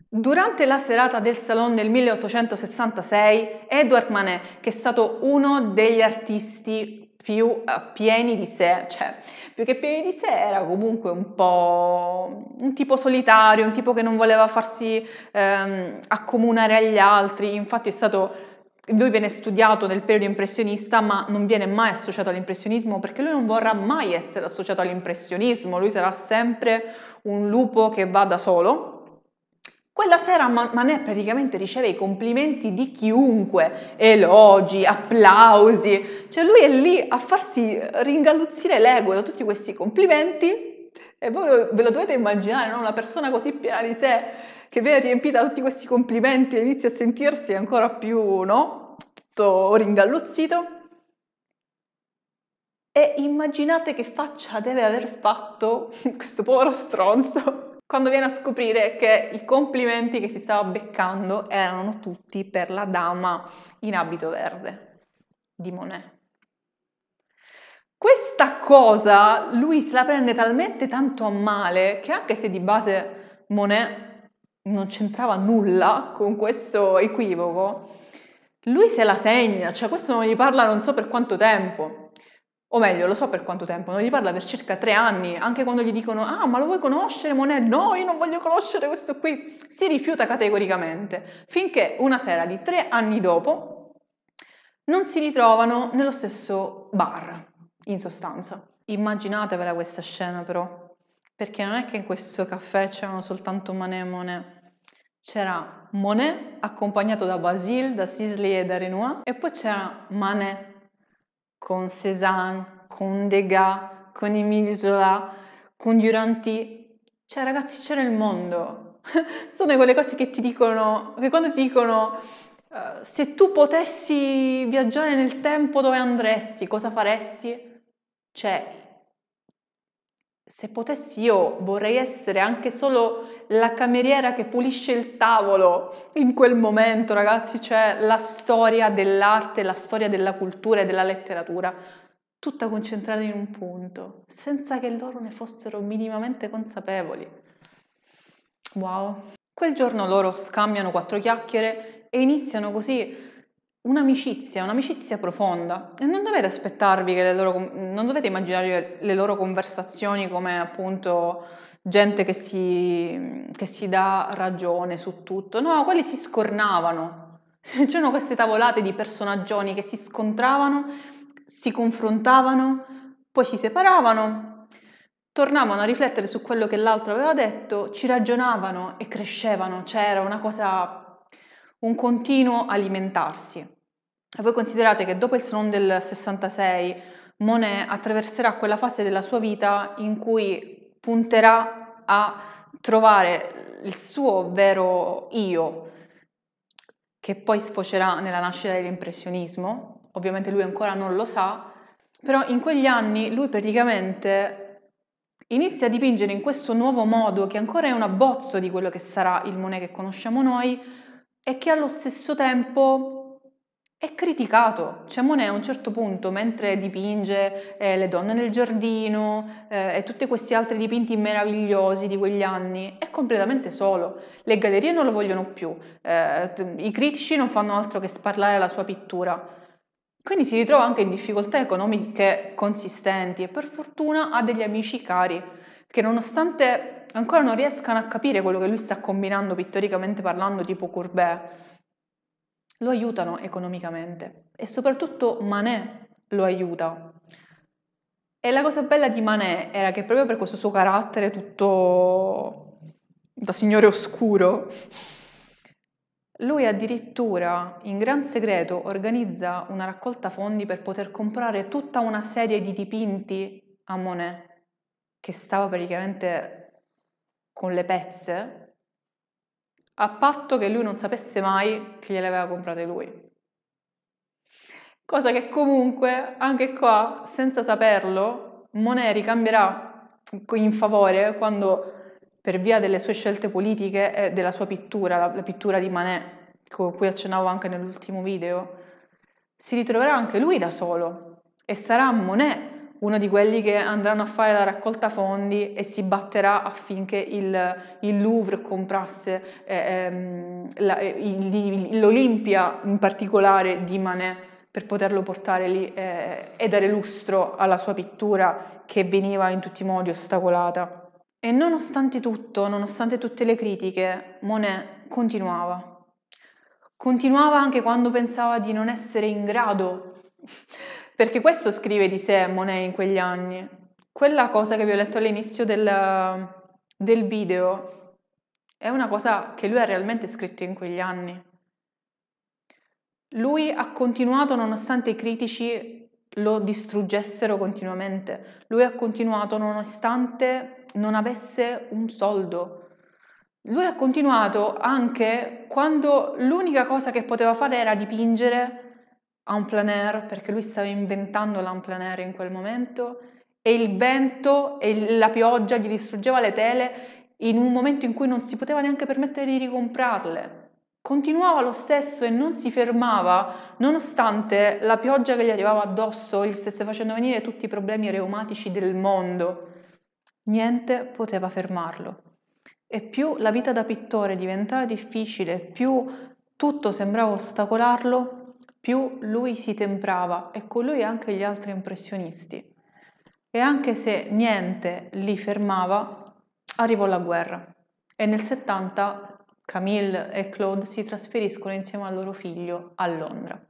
Durante la serata del Salon del 1866, Edouard Manet, che è stato uno degli artisti più eh, pieni di sé, cioè più che pieni di sé era comunque un po' un tipo solitario, un tipo che non voleva farsi ehm, accomunare agli altri, infatti è stato lui viene studiato nel periodo impressionista, ma non viene mai associato all'impressionismo perché lui non vorrà mai essere associato all'impressionismo, lui sarà sempre un lupo che va da solo quella sera Manè praticamente riceve i complimenti di chiunque, elogi, applausi, cioè lui è lì a farsi ringalluzzire l'ego da tutti questi complimenti e voi ve lo dovete immaginare, no? una persona così piena di sé che viene riempita da tutti questi complimenti e inizia a sentirsi ancora più, no? Tutto ringalluzzito. E immaginate che faccia deve aver fatto [LAUGHS] questo povero stronzo quando viene a scoprire che i complimenti che si stava beccando erano tutti per la dama in abito verde di Monet. Questa cosa lui se la prende talmente tanto a male che anche se di base Monet non c'entrava nulla con questo equivoco, lui se la segna, cioè questo non gli parla non so per quanto tempo o meglio, lo so per quanto tempo, non gli parla per circa tre anni, anche quando gli dicono ah ma lo vuoi conoscere Monet? No, io non voglio conoscere questo qui, si rifiuta categoricamente, finché una sera di tre anni dopo non si ritrovano nello stesso bar, in sostanza. Immaginatevela questa scena però, perché non è che in questo caffè c'erano soltanto Manet e Monet, c'era Monet accompagnato da Basile, da Sisley e da Renoir e poi c'era Manet con Cézanne, con Degas, con Emile Zola, con Duranti. Cioè ragazzi c'è nel mondo. [LAUGHS] Sono quelle cose che ti dicono, che quando ti dicono uh, se tu potessi viaggiare nel tempo dove andresti, cosa faresti? Cioè, se potessi io vorrei essere anche solo la cameriera che pulisce il tavolo in quel momento, ragazzi, c'è la storia dell'arte, la storia della cultura e della letteratura, tutta concentrata in un punto, senza che loro ne fossero minimamente consapevoli. Wow. Quel giorno loro scambiano quattro chiacchiere e iniziano così un'amicizia, un'amicizia profonda e non dovete aspettarvi che le loro, non dovete immaginare le loro conversazioni come appunto gente che si, che si dà ragione su tutto, no, quelli si scornavano, c'erano queste tavolate di personaggioni che si scontravano, si confrontavano, poi si separavano, tornavano a riflettere su quello che l'altro aveva detto, ci ragionavano e crescevano, c'era cioè, una cosa un continuo alimentarsi. E voi considerate che dopo il Salon del 66 Monet attraverserà quella fase della sua vita in cui punterà a trovare il suo vero io, che poi sfocerà nella nascita dell'impressionismo. Ovviamente lui ancora non lo sa, però in quegli anni lui praticamente inizia a dipingere in questo nuovo modo che ancora è un abbozzo di quello che sarà il Monet che conosciamo noi, e che allo stesso tempo è criticato. Cioè Monet a un certo punto, mentre dipinge eh, le donne nel giardino eh, e tutti questi altri dipinti meravigliosi di quegli anni, è completamente solo. Le gallerie non lo vogliono più, eh, i critici non fanno altro che sparlare la sua pittura. Quindi si ritrova anche in difficoltà economiche consistenti e per fortuna ha degli amici cari che nonostante ancora non riescano a capire quello che lui sta combinando pittoricamente parlando, tipo Courbet, lo aiutano economicamente e soprattutto Manet lo aiuta. E la cosa bella di Manet era che proprio per questo suo carattere tutto da signore oscuro, lui addirittura in gran segreto organizza una raccolta fondi per poter comprare tutta una serie di dipinti a Monet che stava praticamente con le pezze, a patto che lui non sapesse mai che gliele aveva comprate lui. Cosa che comunque, anche qua, senza saperlo, Moneri cambierà in favore quando, per via delle sue scelte politiche e della sua pittura, la, la pittura di Manet, con cui accennavo anche nell'ultimo video, si ritroverà anche lui da solo e sarà Monet uno di quelli che andranno a fare la raccolta fondi e si batterà affinché il, il Louvre comprasse eh, ehm, eh, l'Olimpia in particolare di Manet per poterlo portare lì eh, e dare lustro alla sua pittura che veniva in tutti i modi ostacolata. E nonostante tutto, nonostante tutte le critiche, Monet continuava. Continuava anche quando pensava di non essere in grado perché questo scrive di sé Monet in quegli anni. Quella cosa che vi ho letto all'inizio del, del video è una cosa che lui ha realmente scritto in quegli anni. Lui ha continuato nonostante i critici lo distruggessero continuamente. Lui ha continuato nonostante non avesse un soldo. Lui ha continuato anche quando l'unica cosa che poteva fare era dipingere a un plein air perché lui stava inventando l'en air in quel momento e il vento e la pioggia gli distruggeva le tele in un momento in cui non si poteva neanche permettere di ricomprarle. Continuava lo stesso e non si fermava, nonostante la pioggia che gli arrivava addosso gli stesse facendo venire tutti i problemi reumatici del mondo. Niente poteva fermarlo. E più la vita da pittore diventava difficile, più tutto sembrava ostacolarlo, più lui si temprava e con lui anche gli altri impressionisti. E anche se niente li fermava, arrivò la guerra e nel 70 Camille e Claude si trasferiscono insieme al loro figlio a Londra.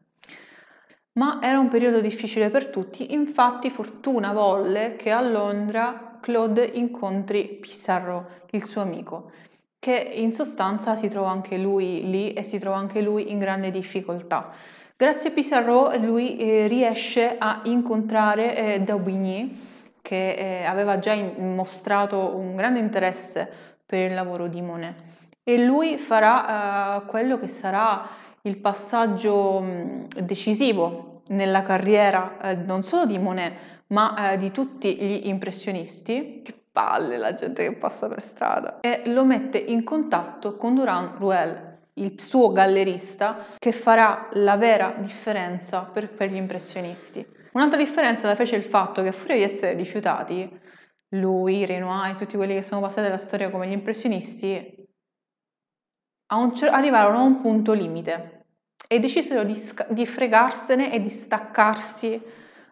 Ma era un periodo difficile per tutti, infatti fortuna volle che a Londra Claude incontri Pissarro, il suo amico, che in sostanza si trova anche lui lì e si trova anche lui in grande difficoltà Grazie a Pissarro lui eh, riesce a incontrare eh, Daubigny che eh, aveva già mostrato un grande interesse per il lavoro di Monet e lui farà eh, quello che sarà il passaggio mh, mm, decisivo nella carriera eh, non solo di Monet ma eh, di tutti gli impressionisti che palle la gente che passa per strada e lo mette in contatto con Durand Ruel il suo gallerista che farà la vera differenza per, per gli impressionisti. Un'altra differenza la fece il fatto che a furia di essere rifiutati, lui, Renoir e tutti quelli che sono passati alla storia come gli impressionisti a cer- arrivarono a un punto limite e decisero di, sc- di fregarsene e di staccarsi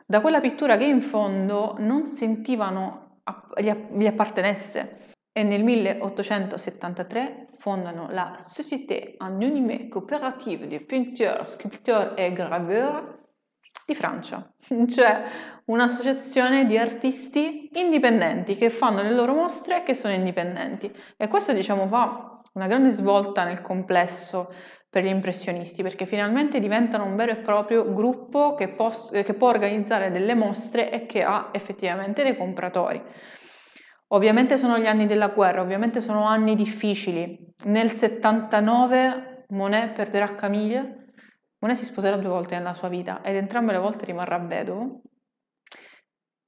da quella pittura che in fondo non sentivano gli, app- appartenesse e nel 1873 fondano la Société Anonyme Coopérative de Peinture, Sculpteurs et Graveurs di Francia, [LAUGHS] cioè un'associazione di artisti indipendenti che fanno le loro mostre che sono indipendenti e questo diciamo fa una grande svolta nel complesso per gli impressionisti perché finalmente diventano un vero e proprio gruppo che, che può organizzare delle mostre e che ha effettivamente dei compratori. Ovviamente sono gli anni della guerra, ovviamente sono anni difficili. Nel 79 Monet perderà Camille, Monet si sposerà due volte nella sua vita ed entrambe le volte rimarrà vedovo.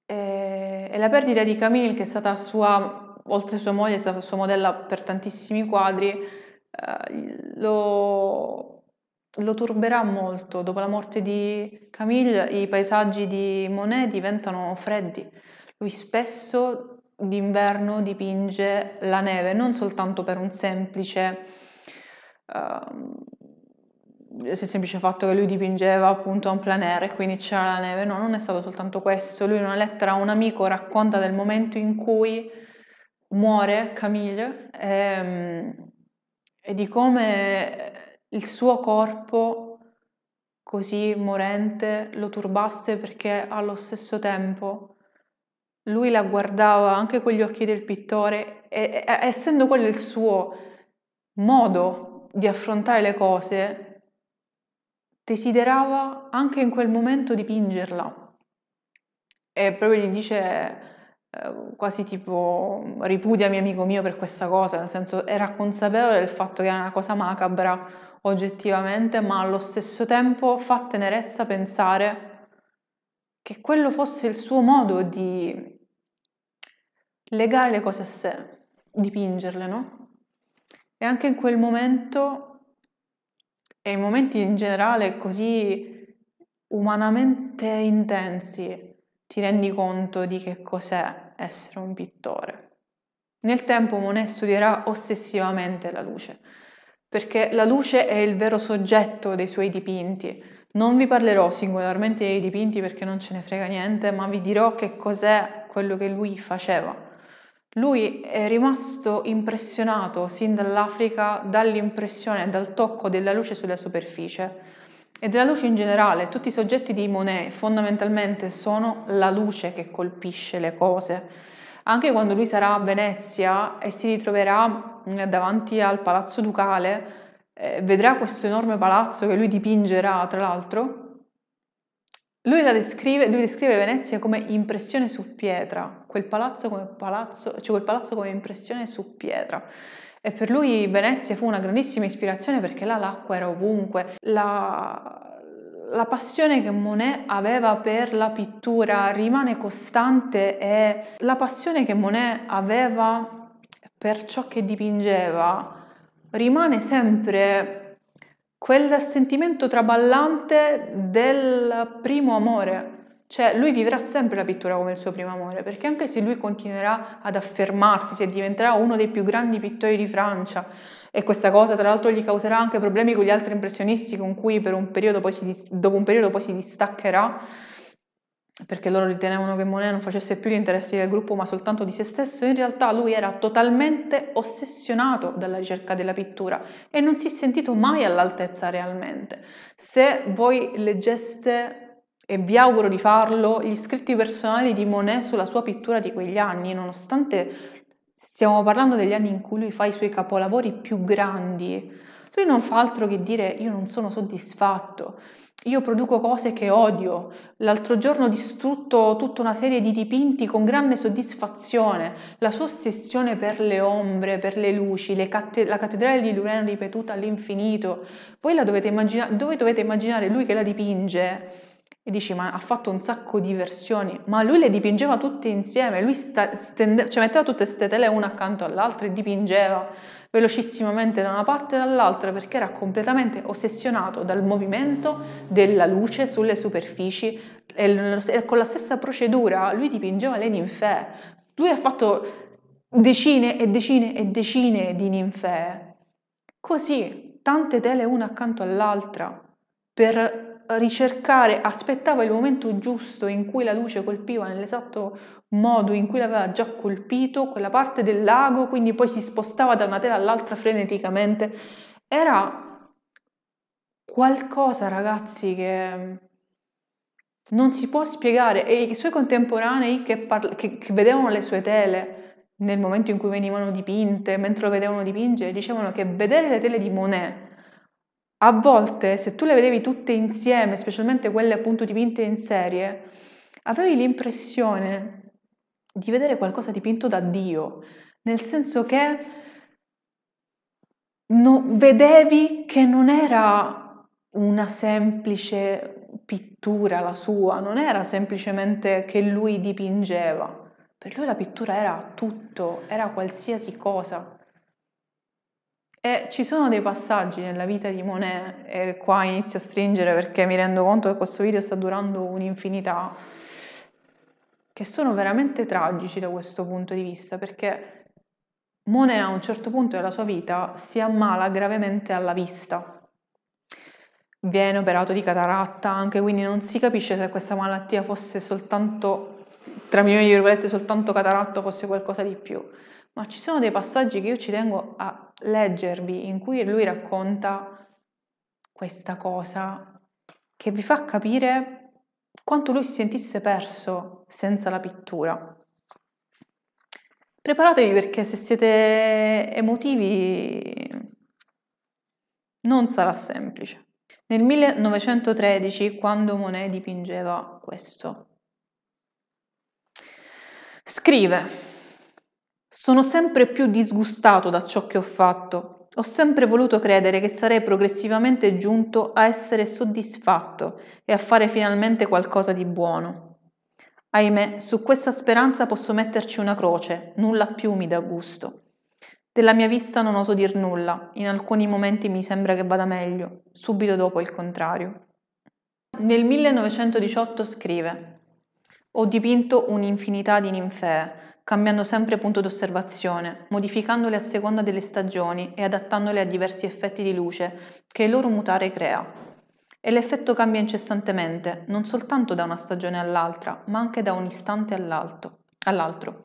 E, la perdita di Camille, che è stata sua, oltre a sua moglie, è stata sua modella per tantissimi quadri, eh, lo, lo turberà molto. Dopo la morte di Camille, i paesaggi di Monet diventano freddi. Lui spesso d'inverno dipinge la neve non soltanto per un semplice, uh, semplice fatto che lui dipingeva appunto un planere e quindi c'era la neve, no, non è stato soltanto questo, lui in una lettera a un amico racconta del momento in cui muore Camille e, ehm, e di come il suo corpo così morente lo turbasse perché allo stesso tempo lui la guardava anche con gli occhi del pittore, e, e, essendo quello il suo modo di affrontare le cose, desiderava anche in quel momento dipingerla. E proprio gli dice eh, quasi tipo ripudiami amico mio per questa cosa, nel senso era consapevole del fatto che era una cosa macabra oggettivamente, ma allo stesso tempo fa tenerezza pensare che quello fosse il suo modo di legare le cose a sé, dipingerle, no? E anche in quel momento, e in momenti in generale così umanamente intensi, ti rendi conto di che cos'è essere un pittore. Nel tempo Monet studierà ossessivamente la luce, perché la luce è il vero soggetto dei suoi dipinti. Non vi parlerò singolarmente dei dipinti perché non ce ne frega niente, ma vi dirò che cos'è quello che lui faceva lui è rimasto impressionato sin dall'Africa dall'impressione, dal tocco della luce sulla superficie e della luce in generale. Tutti i soggetti di Monet fondamentalmente sono la luce che colpisce le cose. Anche quando lui sarà a Venezia e si ritroverà eh, davanti al Palazzo Ducale, eh, vedrà questo enorme palazzo che lui dipingerà, tra l'altro, lui, descrive, lui, descrive, Venezia come impressione su pietra, quel palazzo come palazzo, cioè quel palazzo come impressione su pietra. E per lui Venezia fu una grandissima ispirazione perché là l'acqua era ovunque. La, la passione che Monet aveva per la pittura rimane costante e la passione che Monet aveva per ciò che dipingeva rimane sempre quel sentimento traballante del primo amore. Cioè lui vivrà sempre la pittura come il suo primo amore, perché anche se lui continuerà ad affermarsi, se diventerà uno dei più grandi pittori di Francia, e questa cosa tra l'altro gli causerà anche problemi con gli altri impressionisti con cui un periodo si, dopo un periodo poi si distaccherà, perché loro ritenevano che Monet non facesse più gli interessi del gruppo ma soltanto di se stesso, in realtà lui era totalmente ossessionato dalla ricerca della pittura e non si è sentito mai all'altezza realmente. Se voi leggeste e vi auguro di farlo, gli scritti personali di Monet sulla sua pittura di quegli anni, nonostante stiamo parlando degli anni in cui lui fa i suoi capolavori più grandi, lui non fa altro che dire io non sono soddisfatto, io produco cose che odio. L'altro giorno ho distrutto tutta una serie di dipinti con grande soddisfazione. La sua ossessione per le ombre, per le luci, le cate- la cattedrale di Lurena ripetuta all'infinito. Voi la dovete, immagina- dove dovete immaginare lui che la dipinge. E dici, ma ha fatto un sacco di versioni, ma lui le dipingeva tutte insieme, lui sta- stende- cioè metteva tutte queste tele una accanto all'altra e dipingeva velocissimamente da una parte e dall'altra perché era completamente ossessionato dal movimento della luce sulle superfici e con la stessa procedura lui dipingeva le ninfee. Lui ha fatto decine e decine e decine di ninfee. Così, tante tele una accanto all'altra per ricercare, aspettava il momento giusto in cui la luce colpiva nell'esatto modo in cui l'aveva già colpito quella parte del lago, quindi poi si spostava da una tela all'altra freneticamente. Era qualcosa, ragazzi, che non si può spiegare. E i suoi contemporanei che, parla- che, che vedevano le sue tele nel momento in cui venivano dipinte, mentre lo vedevano dipingere, dicevano che vedere le tele di Monet a volte, se tu le vedevi tutte insieme, specialmente quelle appunto dipinte in serie, avevi l'impressione di vedere qualcosa dipinto da Dio, nel senso che no, vedevi che non era una semplice pittura la sua, non era semplicemente che lui dipingeva. Per lui la pittura era tutto, era qualsiasi cosa. E ci sono dei passaggi nella vita di Monet, e qua inizio a stringere perché mi rendo conto che questo video sta durando un'infinità che sono veramente tragici da questo punto di vista, perché Monet a un certo punto della sua vita si ammala gravemente alla vista. Viene operato di cataratta anche, quindi non si capisce se questa malattia fosse soltanto, tra milioni di virgolette, soltanto cataratta o fosse qualcosa di più. Ma ci sono dei passaggi che io ci tengo a leggervi in cui lui racconta questa cosa che vi fa capire quanto lui si sentisse perso senza la pittura. Preparatevi perché se siete emotivi non sarà semplice. Nel 1913, quando Monet dipingeva questo, scrive, sono sempre più disgustato da ciò che ho fatto ho sempre voluto credere che sarei progressivamente giunto a essere soddisfatto e a fare finalmente qualcosa di buono. Ahimè, su questa speranza posso metterci una croce, nulla più mi dà gusto. Della mia vista non oso dir nulla, in alcuni momenti mi sembra che vada meglio, subito dopo il contrario. Nel 1918 scrive: Ho dipinto un'infinità di ninfee, cambiando sempre punto d'osservazione, modificandole a seconda delle stagioni e adattandole a diversi effetti di luce che il loro mutare crea. E l'effetto cambia incessantemente, non soltanto da una stagione all'altra, ma anche da un istante all'altro.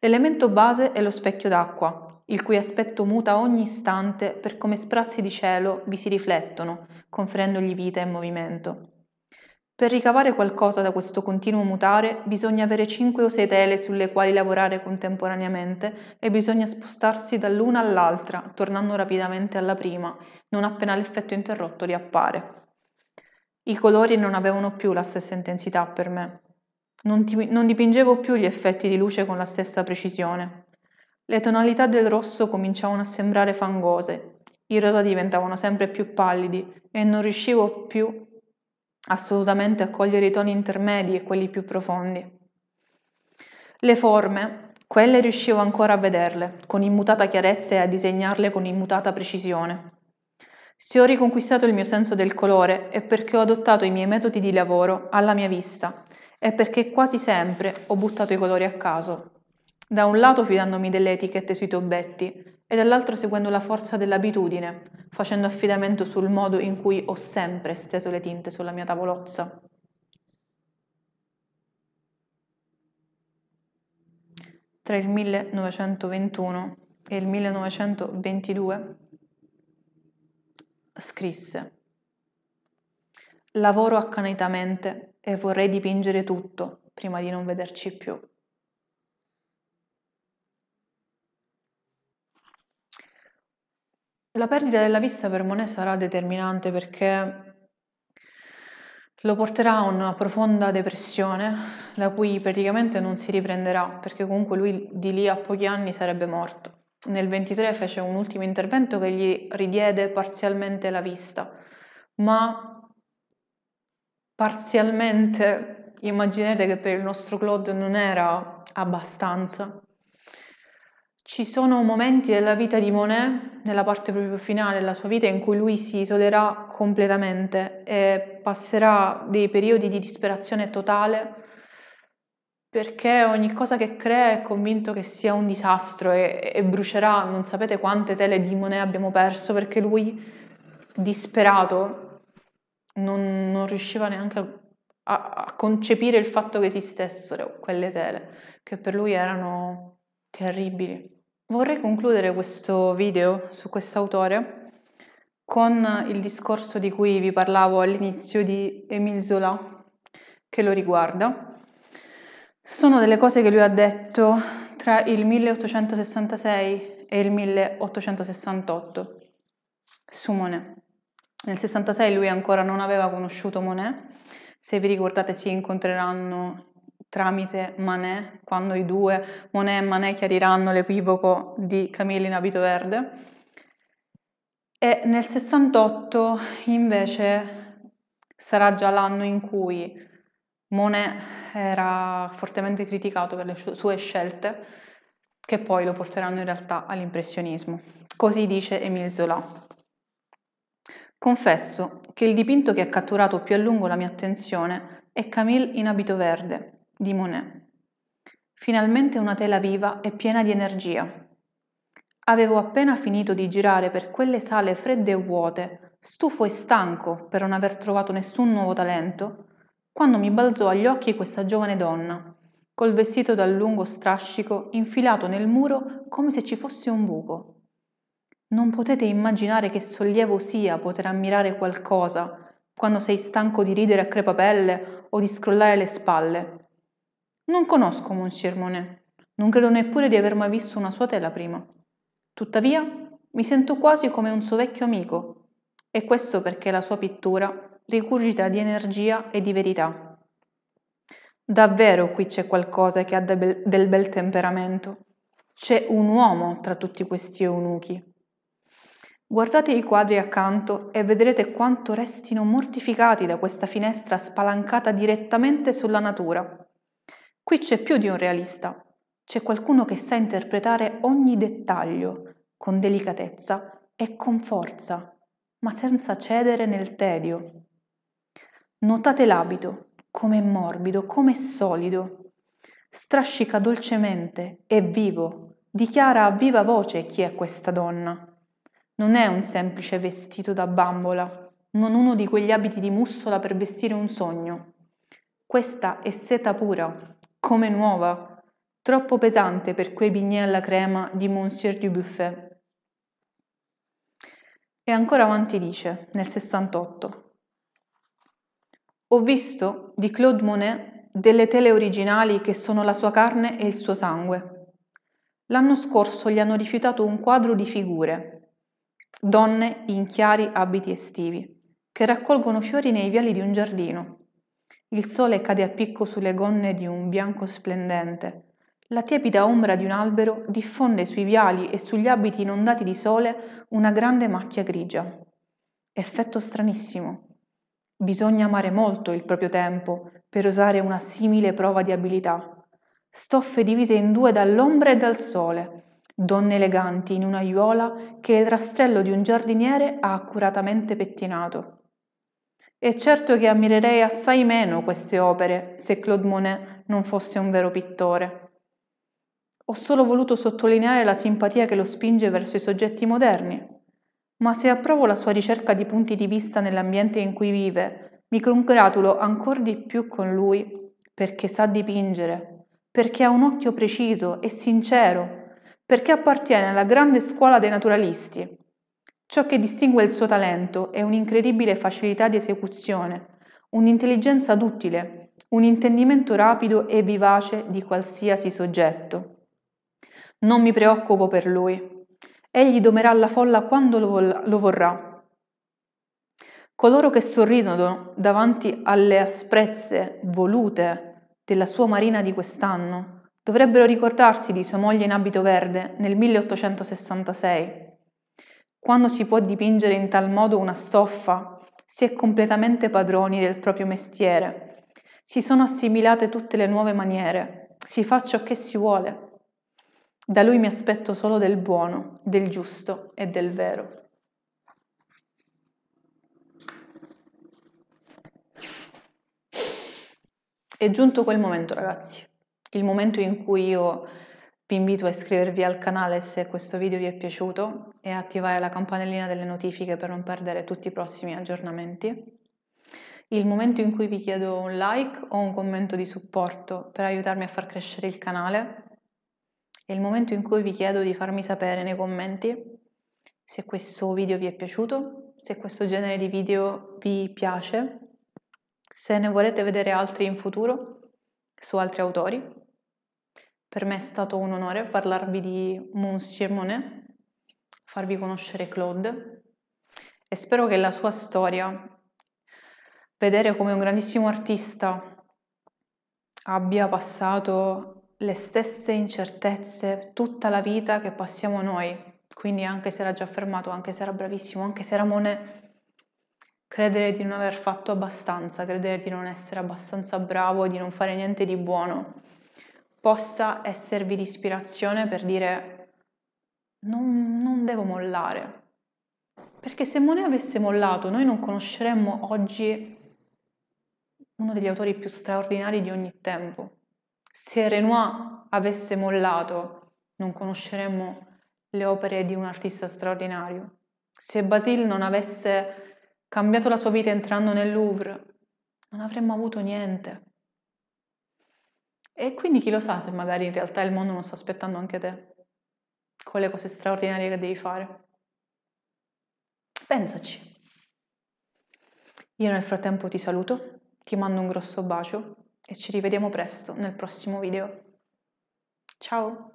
L'elemento base è lo specchio d'acqua, il cui aspetto muta ogni istante per come sprazzi di cielo vi si riflettono, conferendogli vita e movimento. Per ricavare qualcosa da questo continuo mutare bisogna avere 5 o 6 tele sulle quali lavorare contemporaneamente e bisogna spostarsi dall'una all'altra, tornando rapidamente alla prima, non appena l'effetto interrotto riappare. I colori non avevano più la stessa intensità per me. Non, ti, non, dipingevo più gli effetti di luce con la stessa precisione. Le tonalità del rosso cominciavano a sembrare fangose, i rosa diventavano sempre più pallidi e non riuscivo più assolutamente accogliere i toni intermedi e quelli più profondi. Le forme, quelle riuscivo ancora a vederle, con immutata chiarezza e a disegnarle con immutata precisione. Se ho riconquistato il mio senso del colore è perché ho adottato i miei metodi di lavoro alla mia vista e perché quasi sempre ho buttato i colori a caso. Da un lato fidandomi delle etichette sui tobetti, e dall'altro seguendo la forza dell'abitudine, facendo affidamento sul modo in cui ho sempre steso le tinte sulla mia tavolozza. Tra il 1921 e il 1922 scrisse Lavoro accanitamente e vorrei dipingere tutto prima di non vederci più. La perdita della vista per Monet sarà determinante perché lo porterà a una profonda depressione da cui praticamente non si riprenderà perché comunque lui di lì a pochi anni sarebbe morto. Nel 23 fece un ultimo intervento che gli ridiede parzialmente la vista, ma parzialmente immaginate che per il nostro Claude non era abbastanza ci sono momenti della vita di Monet, nella parte proprio finale della sua vita, in cui lui si isolerà completamente e passerà dei periodi di disperazione totale perché ogni cosa che crea è convinto che sia un disastro e, e brucerà, non sapete quante tele di Monet abbiamo perso perché lui, disperato, non, non riusciva neanche a a, concepire il fatto che esistessero quelle tele, che per lui erano terribili. Vorrei concludere questo video su quest'autore con il discorso di cui vi parlavo all'inizio di Émile Zola, che lo riguarda. Sono delle cose che lui ha detto tra il 1866 e il 1868 su Monet. Nel 66 lui ancora non aveva conosciuto Monet, se vi ricordate si incontreranno tramite Manè, quando i due, Monet e Manè, chiariranno l'equivoco di Camille in abito verde. E nel 68 invece sarà già l'anno in cui Monet era fortemente criticato per le sue scelte, che poi lo porteranno in realtà all'impressionismo. Così dice Emile Zola. Confesso che il dipinto che ha catturato più a lungo la mia attenzione è Camille in abito verde, di Monet. Finalmente una tela viva e piena di energia. Avevo appena finito di girare per quelle sale fredde e vuote, stufo e stanco per non aver trovato nessun nuovo talento, quando mi balzò agli occhi questa giovane donna, col vestito dal lungo strascico infilato nel muro come se ci fosse un buco. Non potete immaginare che sollievo sia poter ammirare qualcosa quando sei stanco di ridere a crepapelle o di scrollare le spalle, non conosco Monsieur Monet, non credo neppure di aver mai visto una sua tela prima. Tuttavia, mi sento quasi come un suo vecchio amico, e questo perché la sua pittura ricurgita di energia e di verità. Davvero qui c'è qualcosa che ha de- del bel temperamento. C'è un uomo tra tutti questi eunuchi. Guardate i quadri accanto e vedrete quanto restino mortificati da questa finestra spalancata direttamente sulla natura. Qui c'è più di un realista, c'è qualcuno che sa interpretare ogni dettaglio con delicatezza e con forza, ma senza cedere nel tedio. Notate l'abito, come è morbido, come è solido. Strascica dolcemente, è vivo, dichiara a viva voce chi è questa donna. Non è un semplice vestito da bambola, non uno di quegli abiti di mussola per vestire un sogno. Questa è seta pura, come nuova, troppo pesante per quei bignè alla crema di Monsieur Buffet. E ancora avanti dice, nel 68, ho visto di Claude Monet delle tele originali che sono la sua carne e il suo sangue. L'anno scorso gli hanno rifiutato un quadro di figure, donne in chiari abiti estivi, che raccolgono fiori nei viali di un giardino il sole cade a picco sulle gonne di un bianco splendente. La tiepida ombra di un albero diffonde sui viali e sugli abiti inondati di sole una grande macchia grigia. Effetto stranissimo. Bisogna amare molto il proprio tempo per usare una simile prova di abilità. Stoffe divise in due dall'ombra e dal sole, donne eleganti in un'aiuola che il rastrello di un giardiniere ha accuratamente pettinato. È certo che ammirerei assai meno queste opere se Claude Monet non fosse un vero pittore. Ho solo voluto sottolineare la simpatia che lo spinge verso i soggetti moderni, ma se approvo la sua ricerca di punti di vista nell'ambiente in cui vive, mi congratulo ancor di più con lui perché sa dipingere, perché ha un occhio preciso e sincero, perché appartiene alla grande scuola dei naturalisti Ciò che distingue il suo talento è un'incredibile facilità di esecuzione, un'intelligenza duttile, un intendimento rapido e vivace di qualsiasi soggetto. Non mi preoccupo per lui. Egli domerà la folla quando lo, vol- lo vorrà. Coloro che sorridono davanti alle asprezze volute della sua marina di quest'anno dovrebbero ricordarsi di sua moglie in abito verde nel 1866 quando si può dipingere in tal modo una stoffa, si è completamente padroni del proprio mestiere. Si sono assimilate tutte le nuove maniere, si fa ciò che si vuole. Da lui mi aspetto solo del buono, del giusto e del vero. È giunto quel momento, ragazzi, il momento in cui io vi invito a iscrivervi al canale se questo video vi è piaciuto e a attivare la campanellina delle notifiche per non perdere tutti i prossimi aggiornamenti. Il momento in cui vi chiedo un like o un commento di supporto per aiutarmi a far crescere il canale e il momento in cui vi chiedo di farmi sapere nei commenti se questo video vi è piaciuto, se questo genere di video vi piace, se ne volete vedere altri in futuro su altri autori per me è stato un onore parlarvi di Monsieur Monet, farvi conoscere Claude e spero che la sua storia, vedere come un grandissimo artista abbia passato le stesse incertezze tutta la vita che passiamo noi, quindi anche se era già fermato, anche se era bravissimo, anche se era Monet, credere di non aver fatto abbastanza, credere di non essere abbastanza bravo, e di non fare niente di buono possa esservi di ispirazione per dire non, non devo mollare. Perché se Monet avesse mollato noi non conosceremmo oggi uno degli autori più straordinari di ogni tempo. Se Renoir avesse mollato non conosceremmo le opere di un artista straordinario. Se Basile non avesse cambiato la sua vita entrando nel Louvre, non avremmo avuto niente. E quindi chi lo sa se magari in realtà il mondo non sta aspettando anche te, con le cose straordinarie che devi fare. Pensaci. Io nel frattempo ti saluto, ti mando un grosso bacio e ci rivediamo presto nel prossimo video. Ciao!